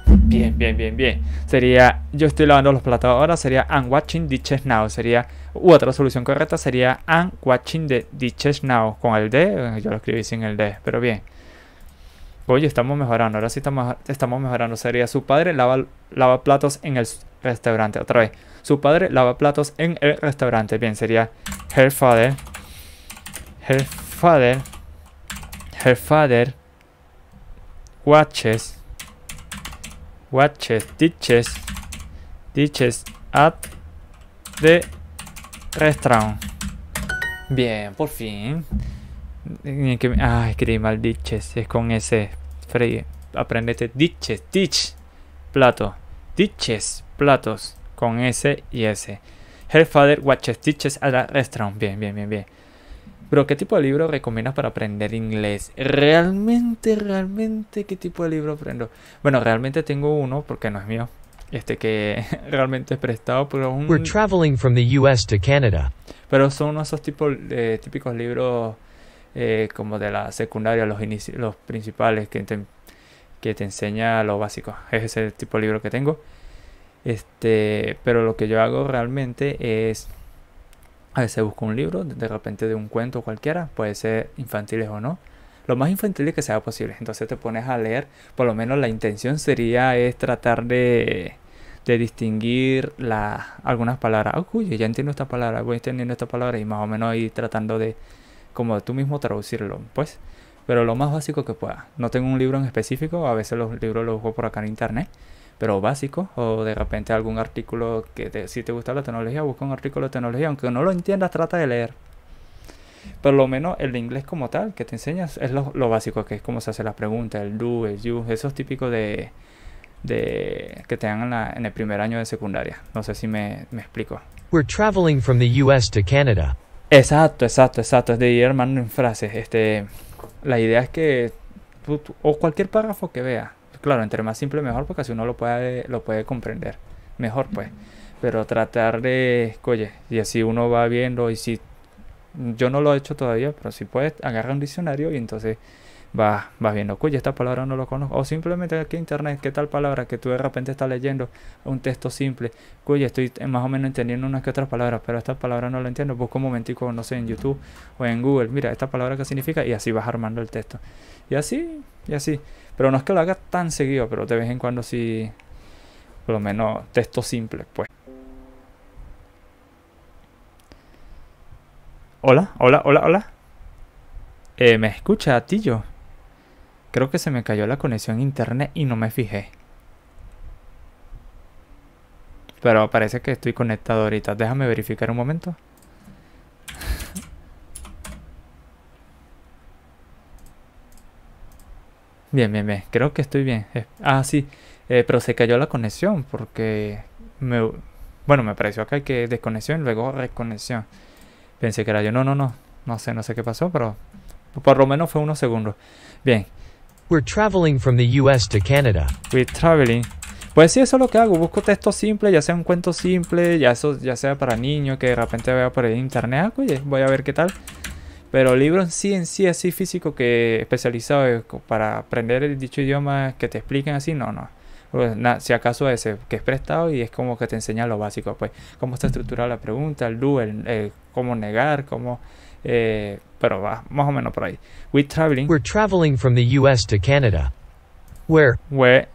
Bien, bien, bien, bien. Sería, yo estoy lavando los platos ahora, sería I'm watching dishes now. Sería, otra solución correcta sería I'm watching the dishes now. Con el D, eh, yo lo escribí sin el D, pero bien. Oye, estamos mejorando, ahora sí estamos, estamos mejorando. Sería, su padre lava, lava platos en el restaurante. Otra vez, su padre lava platos en el restaurante. Bien, sería her father. Her father. Her father watches watches, teaches, ditches at the restaurant. Bien, por fin. Ay, escribí mal es con ese. Freddy, aprendete ditches, ditch, plato. Ditches, platos, con S y S. Her father watches teaches at the restaurant. Bien, bien, bien, bien. Pero ¿qué tipo de libro recomiendas para aprender inglés? Realmente, realmente, ¿qué tipo de libro aprendo? Bueno, realmente tengo uno porque no es mío. Este que [LAUGHS] realmente es prestado por un... We're traveling from the US to Canada. Pero son esos tipos, de eh, típicos libros eh, como de la secundaria, los, los principales que te, que te enseña lo básico. Es el tipo de libro que tengo. Este, pero lo que yo hago realmente es a veces busco un libro, de repente de un cuento cualquiera, puede ser infantiles o no. Lo más infantiles que sea posible. Entonces te pones a leer, por lo menos la intención sería es tratar de, distinguir algunas palabras. Oh, cuyo! ya entiendo esta palabra, voy entendiendo esta palabra y más o menos ir tratando de, como tú mismo traducirlo, pues. Pero lo más básico que pueda. No tengo un libro en específico, a veces los libros los busco por acá en internet pero básico, o de repente algún artículo que si te gusta la tecnología, busca un artículo de tecnología, aunque no lo entiendas, trata de leer. por lo menos el inglés como tal que te enseñas es lo, básico, que es cómo se hace las preguntas, el do, el you, esos típicos de, de que te dan en, el primer año de secundaria. No sé si me, explico. We're traveling from the US to Canada. Exacto, exacto, exacto. Es de ir hermano en frases. Este, la idea es que o cualquier párrafo que vea Claro, entre más simple mejor, porque así uno lo puede, lo puede comprender mejor, pues. Pero tratar de, oye, y así uno va viendo, y si yo no lo he hecho todavía, pero si puedes, agarra un diccionario y entonces vas, vas viendo, oye, esta palabra no lo conozco. O simplemente aquí en internet, ¿qué tal palabra? Que tú de repente estás leyendo un texto simple, oye, estoy más o menos entendiendo unas que otras palabras, pero esta palabra no la entiendo. Busco un momentico, no sé, en YouTube o en Google, mira, esta palabra que significa, y así vas armando el texto. Y así, y así. Pero no es que lo haga tan seguido, pero de vez en cuando sí, por lo menos texto simple pues. Hola, hola, hola, hola. Eh, ¿Me escucha, Tillo? Creo que se me cayó la conexión internet y no me fijé. Pero parece que estoy conectado ahorita. Déjame verificar un momento. Bien, bien, bien. Creo que estoy bien. Eh, ah, sí. Eh, pero se cayó la conexión porque... Me, bueno, me pareció acá que desconexión y luego reconexión. Pensé que era yo. No, no, no. No sé, no sé qué pasó, pero por lo menos fue unos segundos. Bien. We're traveling from the US to Canada. We're traveling. Pues sí, eso es lo que hago. Busco texto simple, ya sea un cuento simple, ya, eso, ya sea para niños, que de repente vea por el internet. Oye, voy a ver qué tal. Pero el libro en sí, en sí, así físico que especializado eh, para aprender el dicho idioma que te expliquen así, no, no. Pues, si acaso ese que es prestado y es como que te enseña lo básico, pues cómo está estructurada la pregunta, el do, eh, cómo negar, cómo... Eh, pero va, más o menos por ahí. We're traveling. We're traveling from the US to Canada. Where... We're.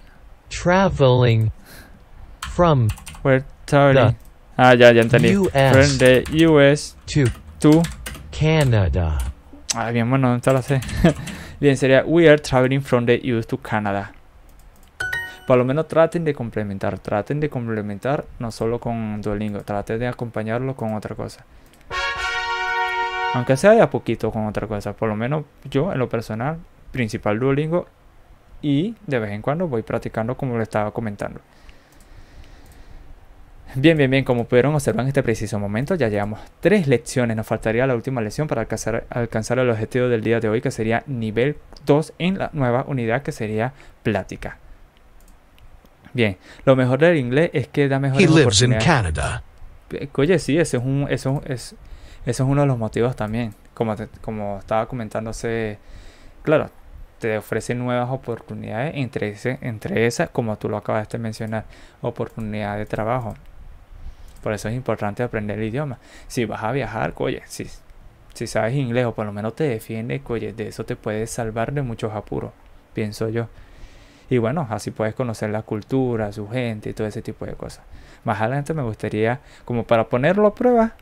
Traveling. From. We're traveling. ah, ya, ya entendí. From the US. To. Canadá ah, bien, bueno, entonces. [LAUGHS] bien, sería We are traveling from the US to Canada. Por lo menos traten de complementar, traten de complementar no solo con Duolingo, traten de acompañarlo con otra cosa. Aunque sea de a poquito con otra cosa, por lo menos yo en lo personal, principal Duolingo y de vez en cuando voy practicando como le estaba comentando. Bien, bien, bien, como pudieron observar en este preciso momento, ya llevamos tres lecciones, nos faltaría la última lección para alcanzar, alcanzar el objetivo del día de hoy, que sería nivel 2 en la nueva unidad, que sería plática. Bien, lo mejor del inglés es que da mejor oportunidades. Eh, oye, sí, eso es, un, eso, es, eso es uno de los motivos también, como, como estaba comentándose, claro, te ofrece nuevas oportunidades entre, ese, entre esas, como tú lo acabas de mencionar, oportunidad de trabajo, por eso es importante aprender el idioma. Si vas a viajar, oye, si, si sabes inglés o por lo menos te defiende, oye, de eso te puedes salvar de muchos apuros, pienso yo. Y bueno, así puedes conocer la cultura, su gente y todo ese tipo de cosas. Más adelante me gustaría, como para ponerlo a prueba,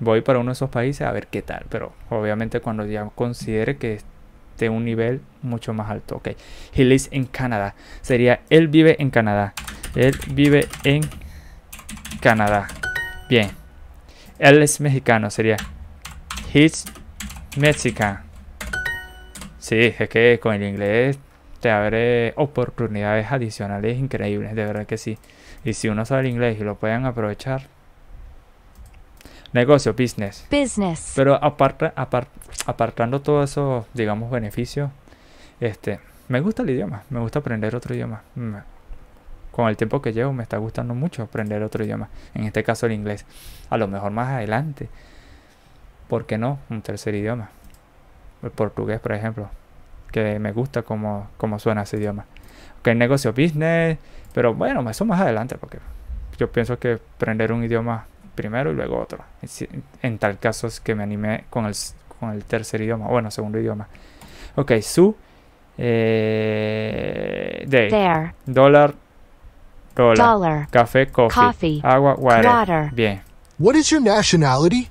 voy para uno de esos países a ver qué tal. Pero obviamente cuando ya considere que esté un nivel mucho más alto. Ok, he lives in Canadá. Sería él vive en Canadá. Él vive en Canadá. Bien. Él es mexicano, sería. He's Mexican. Sí, es que con el inglés te abre oportunidades adicionales increíbles, de verdad que sí. Y si uno sabe el inglés y lo pueden aprovechar. Negocio, business. Business. Pero aparte, apartando todos esos, digamos, beneficios, este, me gusta el idioma, me gusta aprender otro idioma. Mm con el tiempo que llevo me está gustando mucho aprender otro idioma, en este caso el inglés. A lo mejor más adelante, ¿por qué no? Un tercer idioma. El portugués, por ejemplo, que me gusta como, como suena ese idioma. Que el negocio business, pero bueno, eso más adelante, porque yo pienso que aprender un idioma primero y luego otro. En tal caso es que me animé con el, con el tercer idioma, bueno, segundo idioma. Ok, su. Eh, Dólar Cola. Dollar. Café, coffee. Agua, water. Bien. What is your nationality?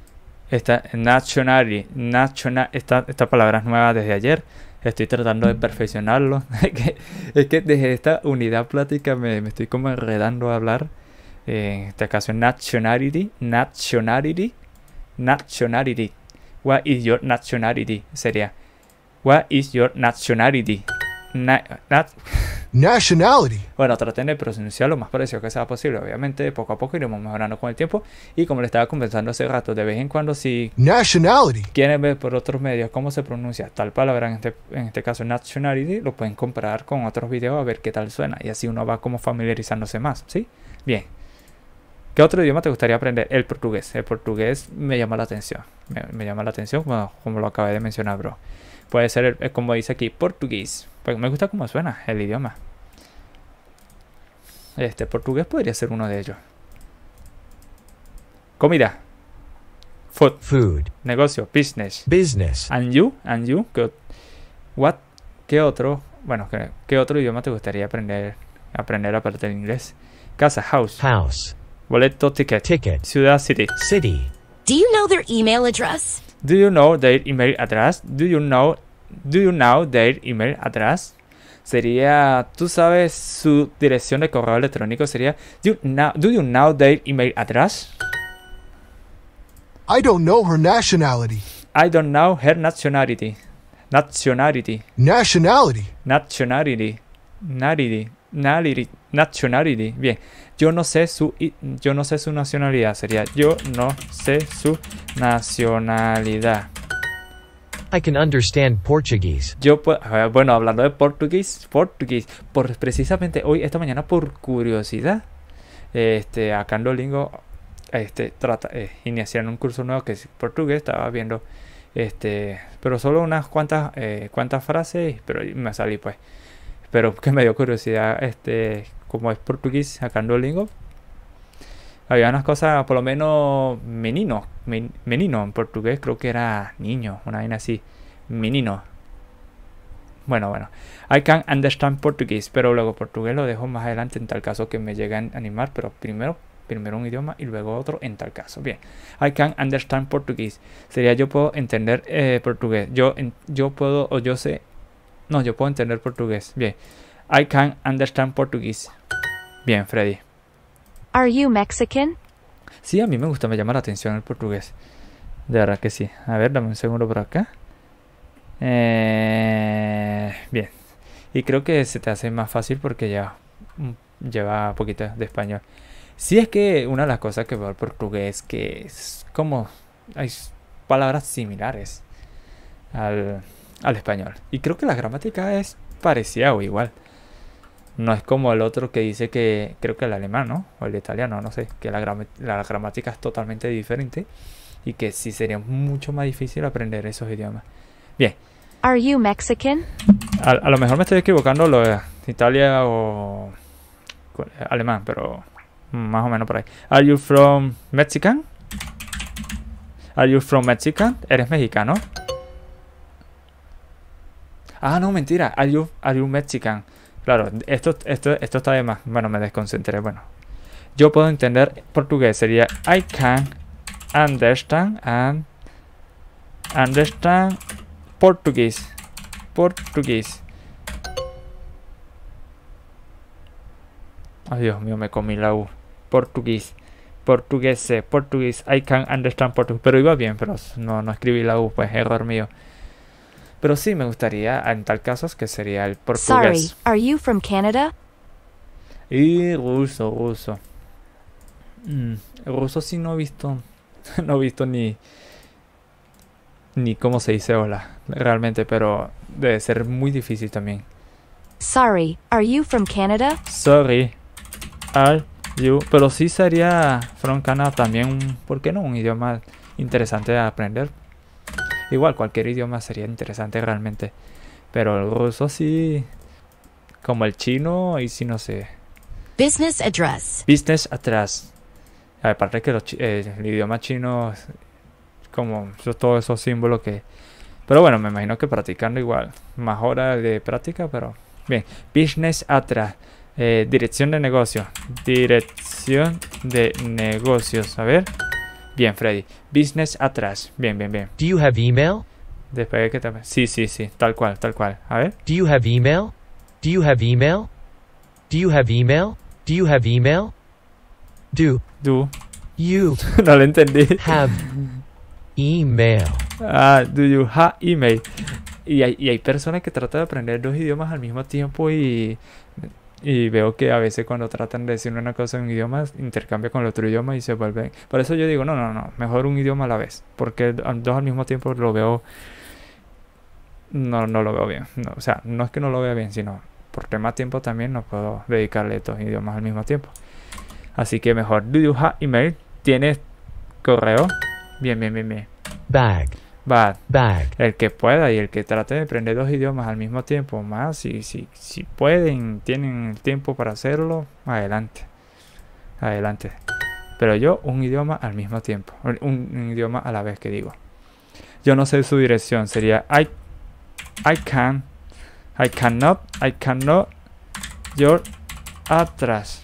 Esta nationality, national, esta, esta palabra es nueva desde ayer. Estoy tratando de perfeccionarlo. [LAUGHS] es, que, es que desde esta unidad plática me, me estoy como enredando a hablar. en este caso, nationality, nationality, nationality. What is your nationality? Sería, what is your nationality? Nationality. Bueno, traten de pronunciar lo más parecido que sea posible. Obviamente, poco a poco iremos mejorando con el tiempo. Y como le estaba comentando hace rato, de vez en cuando, si Nationality. quieren ver por otros medios cómo se pronuncia tal palabra, este, en este, caso Nationality, lo pueden comparar con otros videos a ver qué tal suena. Y así uno va como familiarizándose más, ¿sí? Bien. ¿Qué otro idioma te gustaría aprender? El portugués. El portugués me llama la atención. Me, llama la atención como, como lo acabé de mencionar, bro. Puede ser, eh, como dice aquí, portugués. Porque me gusta cómo suena el idioma. Este, portugués podría ser uno de ellos. Comida. Food. Negocio. Business. Business. And you. And you. what, ¿qué otro? Bueno, ¿qué, otro idioma te gustaría aprender? Aprender aparte del inglés. Casa. House. House. Boleto. Ticket. Ticket. Ciudad. City. City. Do you know their email address? Do you know their email address? Do you know do you know their email address? Sería, tú sabes su dirección de correo electrónico, sería do you know, their email address? I don't know her nationality. I don't know her nationality. Nationality. Nationality. Nationality. Nationality. Nationality. nationality. Bien. Yo no sé su yo no sé su nacionalidad. Sería yo no sé su nacionalidad. I can understand Portuguese. Yo, bueno, hablando de portugués, portugués, por precisamente hoy, esta mañana, por curiosidad, este, acá en este, trata, eh, iniciaron un curso nuevo que es portugués, estaba viendo, este, pero solo unas cuantas, eh, cuantas frases, pero me salí pues. Pero que me dio curiosidad, este, como es portugués acá en había unas cosas, por lo menos menino, menino, en portugués creo que era niño, una vaina así, menino. Bueno, bueno, I can understand portugués, pero luego portugués lo dejo más adelante en tal caso que me lleguen a animar, pero primero primero un idioma y luego otro en tal caso. Bien, I can understand portugués. Sería yo puedo entender eh, portugués. Yo, yo puedo o yo sé. No, yo puedo entender portugués. Bien, I can understand portugués. Bien, Freddy. Are you Mexican? Sí, a mí me gusta, me llama la atención el portugués. De verdad que sí. A ver, dame un segundo por acá. Eh, bien. Y creo que se te hace más fácil porque ya mm, lleva poquito de español. Si sí es que una de las cosas que veo al portugués que es como hay palabras similares al, al español. Y creo que la gramática es parecida o igual. No es como el otro que dice que, creo que el alemán, ¿no? O el italiano, no sé, que la, gramática es totalmente diferente y que sí sería mucho más difícil aprender esos idiomas. Bien. Are you Mexican? A, lo mejor me estoy equivocando lo de Italia o alemán, pero más o menos por ahí. Are you from Mexican? Are you from Mexican? ¿Eres mexicano? Ah, no, mentira. Are you, are you Mexican? Claro, esto, esto, está de más. Bueno, me desconcentré. Bueno, yo puedo entender portugués. Sería I can understand and understand portugués. Portugués. Ay, Dios mío, me comí la U. Portugués. Portugués, eh, portugués. I can understand portugués. Pero iba bien, pero no escribí la U, pues error mío. Pero sí me gustaría, en tal caso, que sería el portugués. Sorry, are you from Canada? Y ruso, ruso. Mm, ruso sí no he visto, [LAUGHS] no he visto ni ni cómo se dice hola, realmente, pero debe ser muy difícil también. Sorry, are you from Canada? Sorry, are you? Pero sí sería from Canada también, ¿por qué no? Un idioma interesante de aprender. Igual cualquier idioma sería interesante realmente. Pero el ruso sí. Como el chino, y si no sé. Business address. Business atrás Aparte que eh, el idioma chino, como todos esos símbolos que... Pero bueno, me imagino que practicando igual. Más hora de práctica, pero... Bien, business atrás eh, dirección de negocio. Dirección de negocios. A ver. Bien, Freddy. Business atrás. Bien, bien, bien. Do you have email? Después que Sí, sí, sí. Tal cual, tal cual. A ver. Do you have email? Do you have email? Do you have email? Do you have email? Do. Do. You. [LAUGHS] no lo entendí. Have email. Ah, do you have email? Y y hay personas que tratan de aprender dos idiomas al mismo tiempo y y veo que a veces cuando tratan de decir una cosa en un idioma, intercambia con el otro idioma y se vuelve... Por eso yo digo, no, no, no, mejor un idioma a la vez. Porque dos al mismo tiempo lo veo... No, no lo veo bien. o sea, no es que no lo vea bien, sino por más tiempo también no puedo dedicarle estos idiomas al mismo tiempo. Así que mejor, dibuja email? ¿Tienes correo? Bien, bien, bien, bien. Back. Bad. El que pueda y el que trate de aprender dos idiomas al mismo tiempo, más si, si, si pueden, tienen el tiempo para hacerlo, adelante. Adelante. Pero yo un idioma al mismo tiempo, un, idioma a la vez que digo. Yo no sé su dirección, sería I, I can, I cannot, I cannot, your atrás.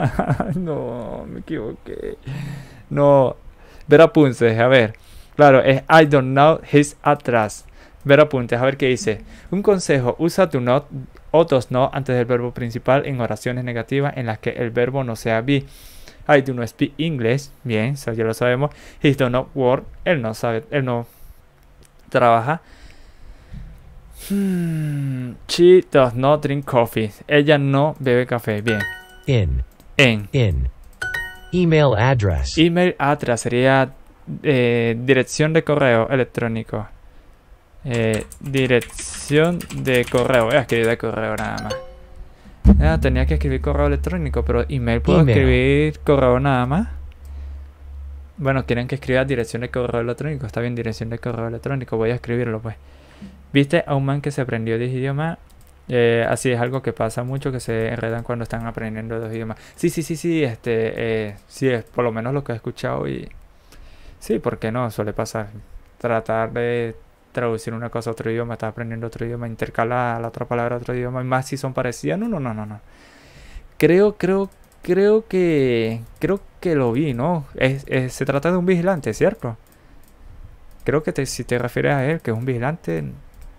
[LAUGHS] no, me equivoqué. No. Ver apuntes, a ver. Claro, es I don't know his address. Ver apuntes, a ver qué dice. Un consejo, usa do not o no antes del verbo principal en oraciones negativas en las que el verbo no sea be. I do not speak English. Bien, ya lo sabemos. He does not work. Él no sabe, él no trabaja. Hmm, she does not drink coffee. Ella no bebe café. Bien en. In. Email address. Email address sería eh, dirección de correo electrónico. Eh, dirección de correo. Voy a escribir de correo nada más. Ah, tenía que escribir correo electrónico, pero email puedo escribir correo nada más. Bueno, quieren que escriba dirección de correo electrónico. Está bien, dirección de correo electrónico. Voy a escribirlo, pues. Viste a un man que se aprendió 10 idiomas eh, así es algo que pasa mucho, que se enredan cuando están aprendiendo dos idiomas. Sí, sí, sí, sí, este, eh, sí, es por lo menos lo que he escuchado y sí, porque no? Suele pasar. Tratar de traducir una cosa a otro idioma, está aprendiendo otro idioma, intercalar la otra palabra a otro idioma, y más si son parecidas. No, no, no, no, no. Creo, creo, creo que, creo que lo vi, ¿no? se trata de un vigilante, ¿cierto? Creo que si te refieres a él, que es un vigilante,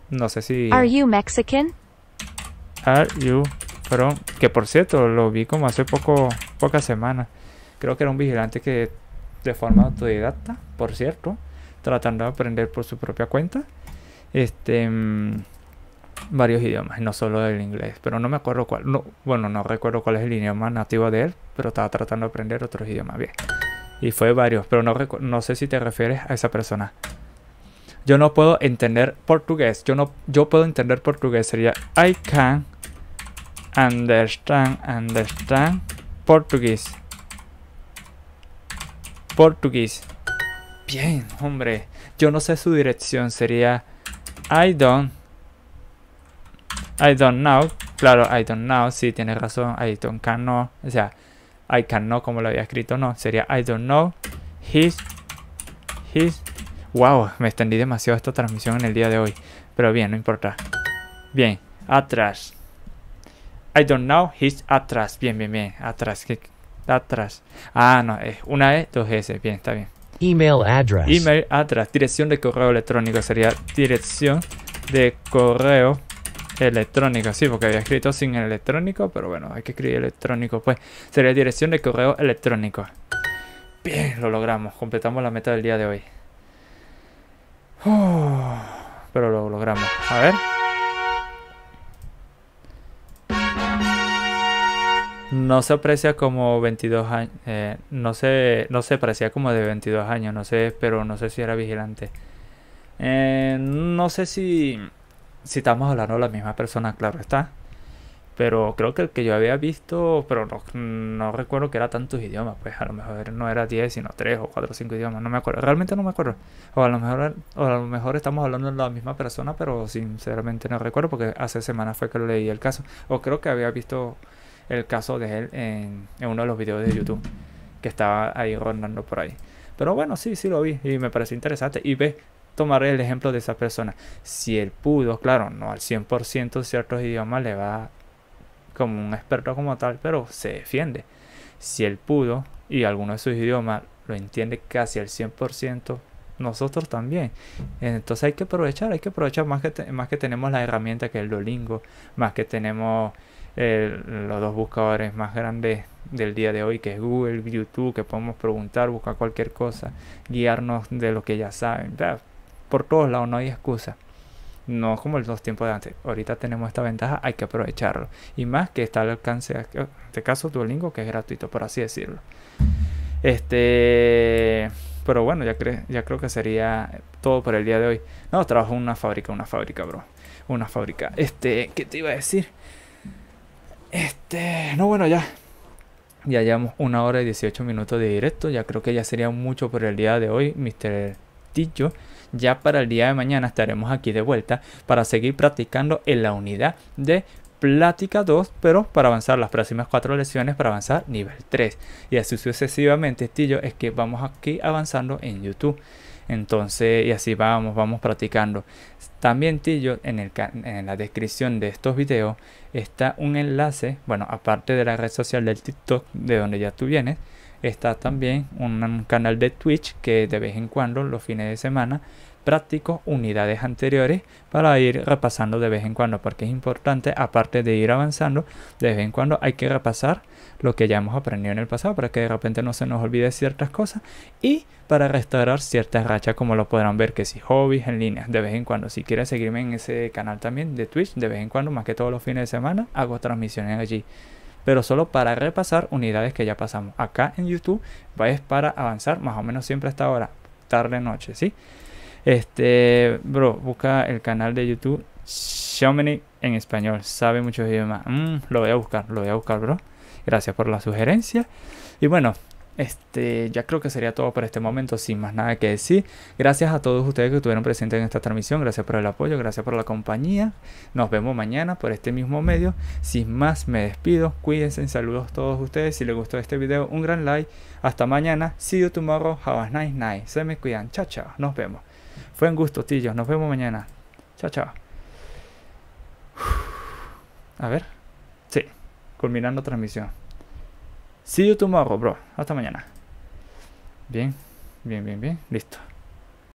no sé si... Are you Mexican? you Que por cierto, lo vi como hace poco, pocas semanas. Creo que era un vigilante que de forma autodidacta, por cierto, tratando de aprender por su propia cuenta. Este mm, varios idiomas, no solo el inglés, pero no me acuerdo cuál, no, bueno, no recuerdo cuál es el idioma nativo de él, pero estaba tratando de aprender otros idiomas bien. Y fue varios, pero no, no sé si te refieres a esa persona. Yo no puedo entender portugués. Yo no yo puedo entender portugués. Sería I can understand, understand portugués. Portugués. Bien, hombre. Yo no sé su dirección. Sería I don't. I don't know. Claro, I don't know. Sí, tiene razón. I don't can no. O sea, I can no como lo había escrito. No, sería I don't know. His. His Wow, me extendí demasiado esta transmisión en el día de hoy. Pero bien, no importa. Bien, atrás. I don't know, he's atrás. Bien, bien, bien. Atrás. Atrás. Ah, no, es una E, dos S. Bien, está bien. Email address. Email address. Dirección de correo electrónico. Sería dirección de correo electrónico. Sí, porque había escrito sin el electrónico, pero bueno, hay que escribir electrónico. Pues sería dirección de correo electrónico. Bien, lo logramos. Completamos la meta del día de hoy. [SIGHS] pero lo logramos. A ver. No se aprecia como 22 años. Eh, no, se, no se aprecia como de 22 años. No sé, pero no sé si era vigilante. Eh, no sé si, si estamos hablando de la misma persona, claro está. Pero creo que el que yo había visto, pero no, no recuerdo que era tantos idiomas, pues a lo mejor no era 10, sino 3 o 4 o 5 idiomas, no me acuerdo, realmente no me acuerdo. O a lo mejor, a lo mejor estamos hablando de la misma persona, pero sinceramente no recuerdo porque hace semanas fue que lo leí el caso. O creo que había visto el caso de él en, en uno de los videos de YouTube que estaba ahí rondando por ahí. Pero bueno, sí, sí lo vi y me pareció interesante. Y ve, tomaré el ejemplo de esa persona. Si él pudo, claro, no al 100% ciertos idiomas le va a como un experto como tal, pero se defiende. Si él pudo y alguno de sus idiomas lo entiende casi al 100%, nosotros también. Entonces hay que aprovechar, hay que aprovechar más que, más que tenemos la herramienta que es el Duolingo, más que tenemos eh, los dos buscadores más grandes del día de hoy, que es Google, YouTube, que podemos preguntar, buscar cualquier cosa, guiarnos de lo que ya saben. Por todos lados no hay excusa. No como dos tiempos de antes. Ahorita tenemos esta ventaja, hay que aprovecharlo. Y más que está al alcance, de este caso Duolingo, que es gratuito, por así decirlo. Este. Pero bueno, ya, ya creo que sería todo por el día de hoy. No, trabajo en una fábrica, una fábrica, bro. Una fábrica. Este, ¿qué te iba a decir? Este, no, bueno, ya. Ya llevamos una hora y 18 minutos de directo. Ya creo que ya sería mucho por el día de hoy, Mr. Ticho ya para el día de mañana estaremos aquí de vuelta para seguir practicando en la unidad de plática 2, pero para avanzar las próximas cuatro lecciones para avanzar nivel 3. Y así sucesivamente, Tillo es que vamos aquí avanzando en YouTube. Entonces, y así vamos, vamos practicando. También, Tillo, en, en la descripción de estos videos está un enlace, bueno, aparte de la red social del TikTok de donde ya tú vienes, Está también un canal de Twitch que de vez en cuando, los fines de semana, practico unidades anteriores para ir repasando de vez en cuando, porque es importante, aparte de ir avanzando, de vez en cuando hay que repasar lo que ya hemos aprendido en el pasado para que de repente no se nos olvide ciertas cosas y para restaurar ciertas rachas como lo podrán ver que si hobbies en línea de vez en cuando si quieres seguirme en ese canal también de Twitch de vez en cuando más que todos los fines de semana hago transmisiones allí pero solo para repasar unidades que ya pasamos. Acá en YouTube es para avanzar más o menos siempre hasta ahora, tarde noche, ¿sí? Este, bro, busca el canal de YouTube Xiaomi en español, sabe muchos idiomas. Mm, lo voy a buscar, lo voy a buscar, bro. Gracias por la sugerencia. Y bueno, este, ya creo que sería todo por este momento, sin más nada que decir. Gracias a todos ustedes que estuvieron presentes en esta transmisión, gracias por el apoyo, gracias por la compañía. Nos vemos mañana por este mismo medio. Sin más, me despido. Cuídense, saludos a todos ustedes. Si les gustó este video, un gran like. Hasta mañana. See you tomorrow. Have a nice night. Se me cuidan. Chao, chao. Nos vemos. Fue un gusto, tíos. Nos vemos mañana. Chao, chao. A ver. Sí. Culminando transmisión. See you tomorrow, bro. Hasta mañana. Bien, bien, bien, bien. Listo.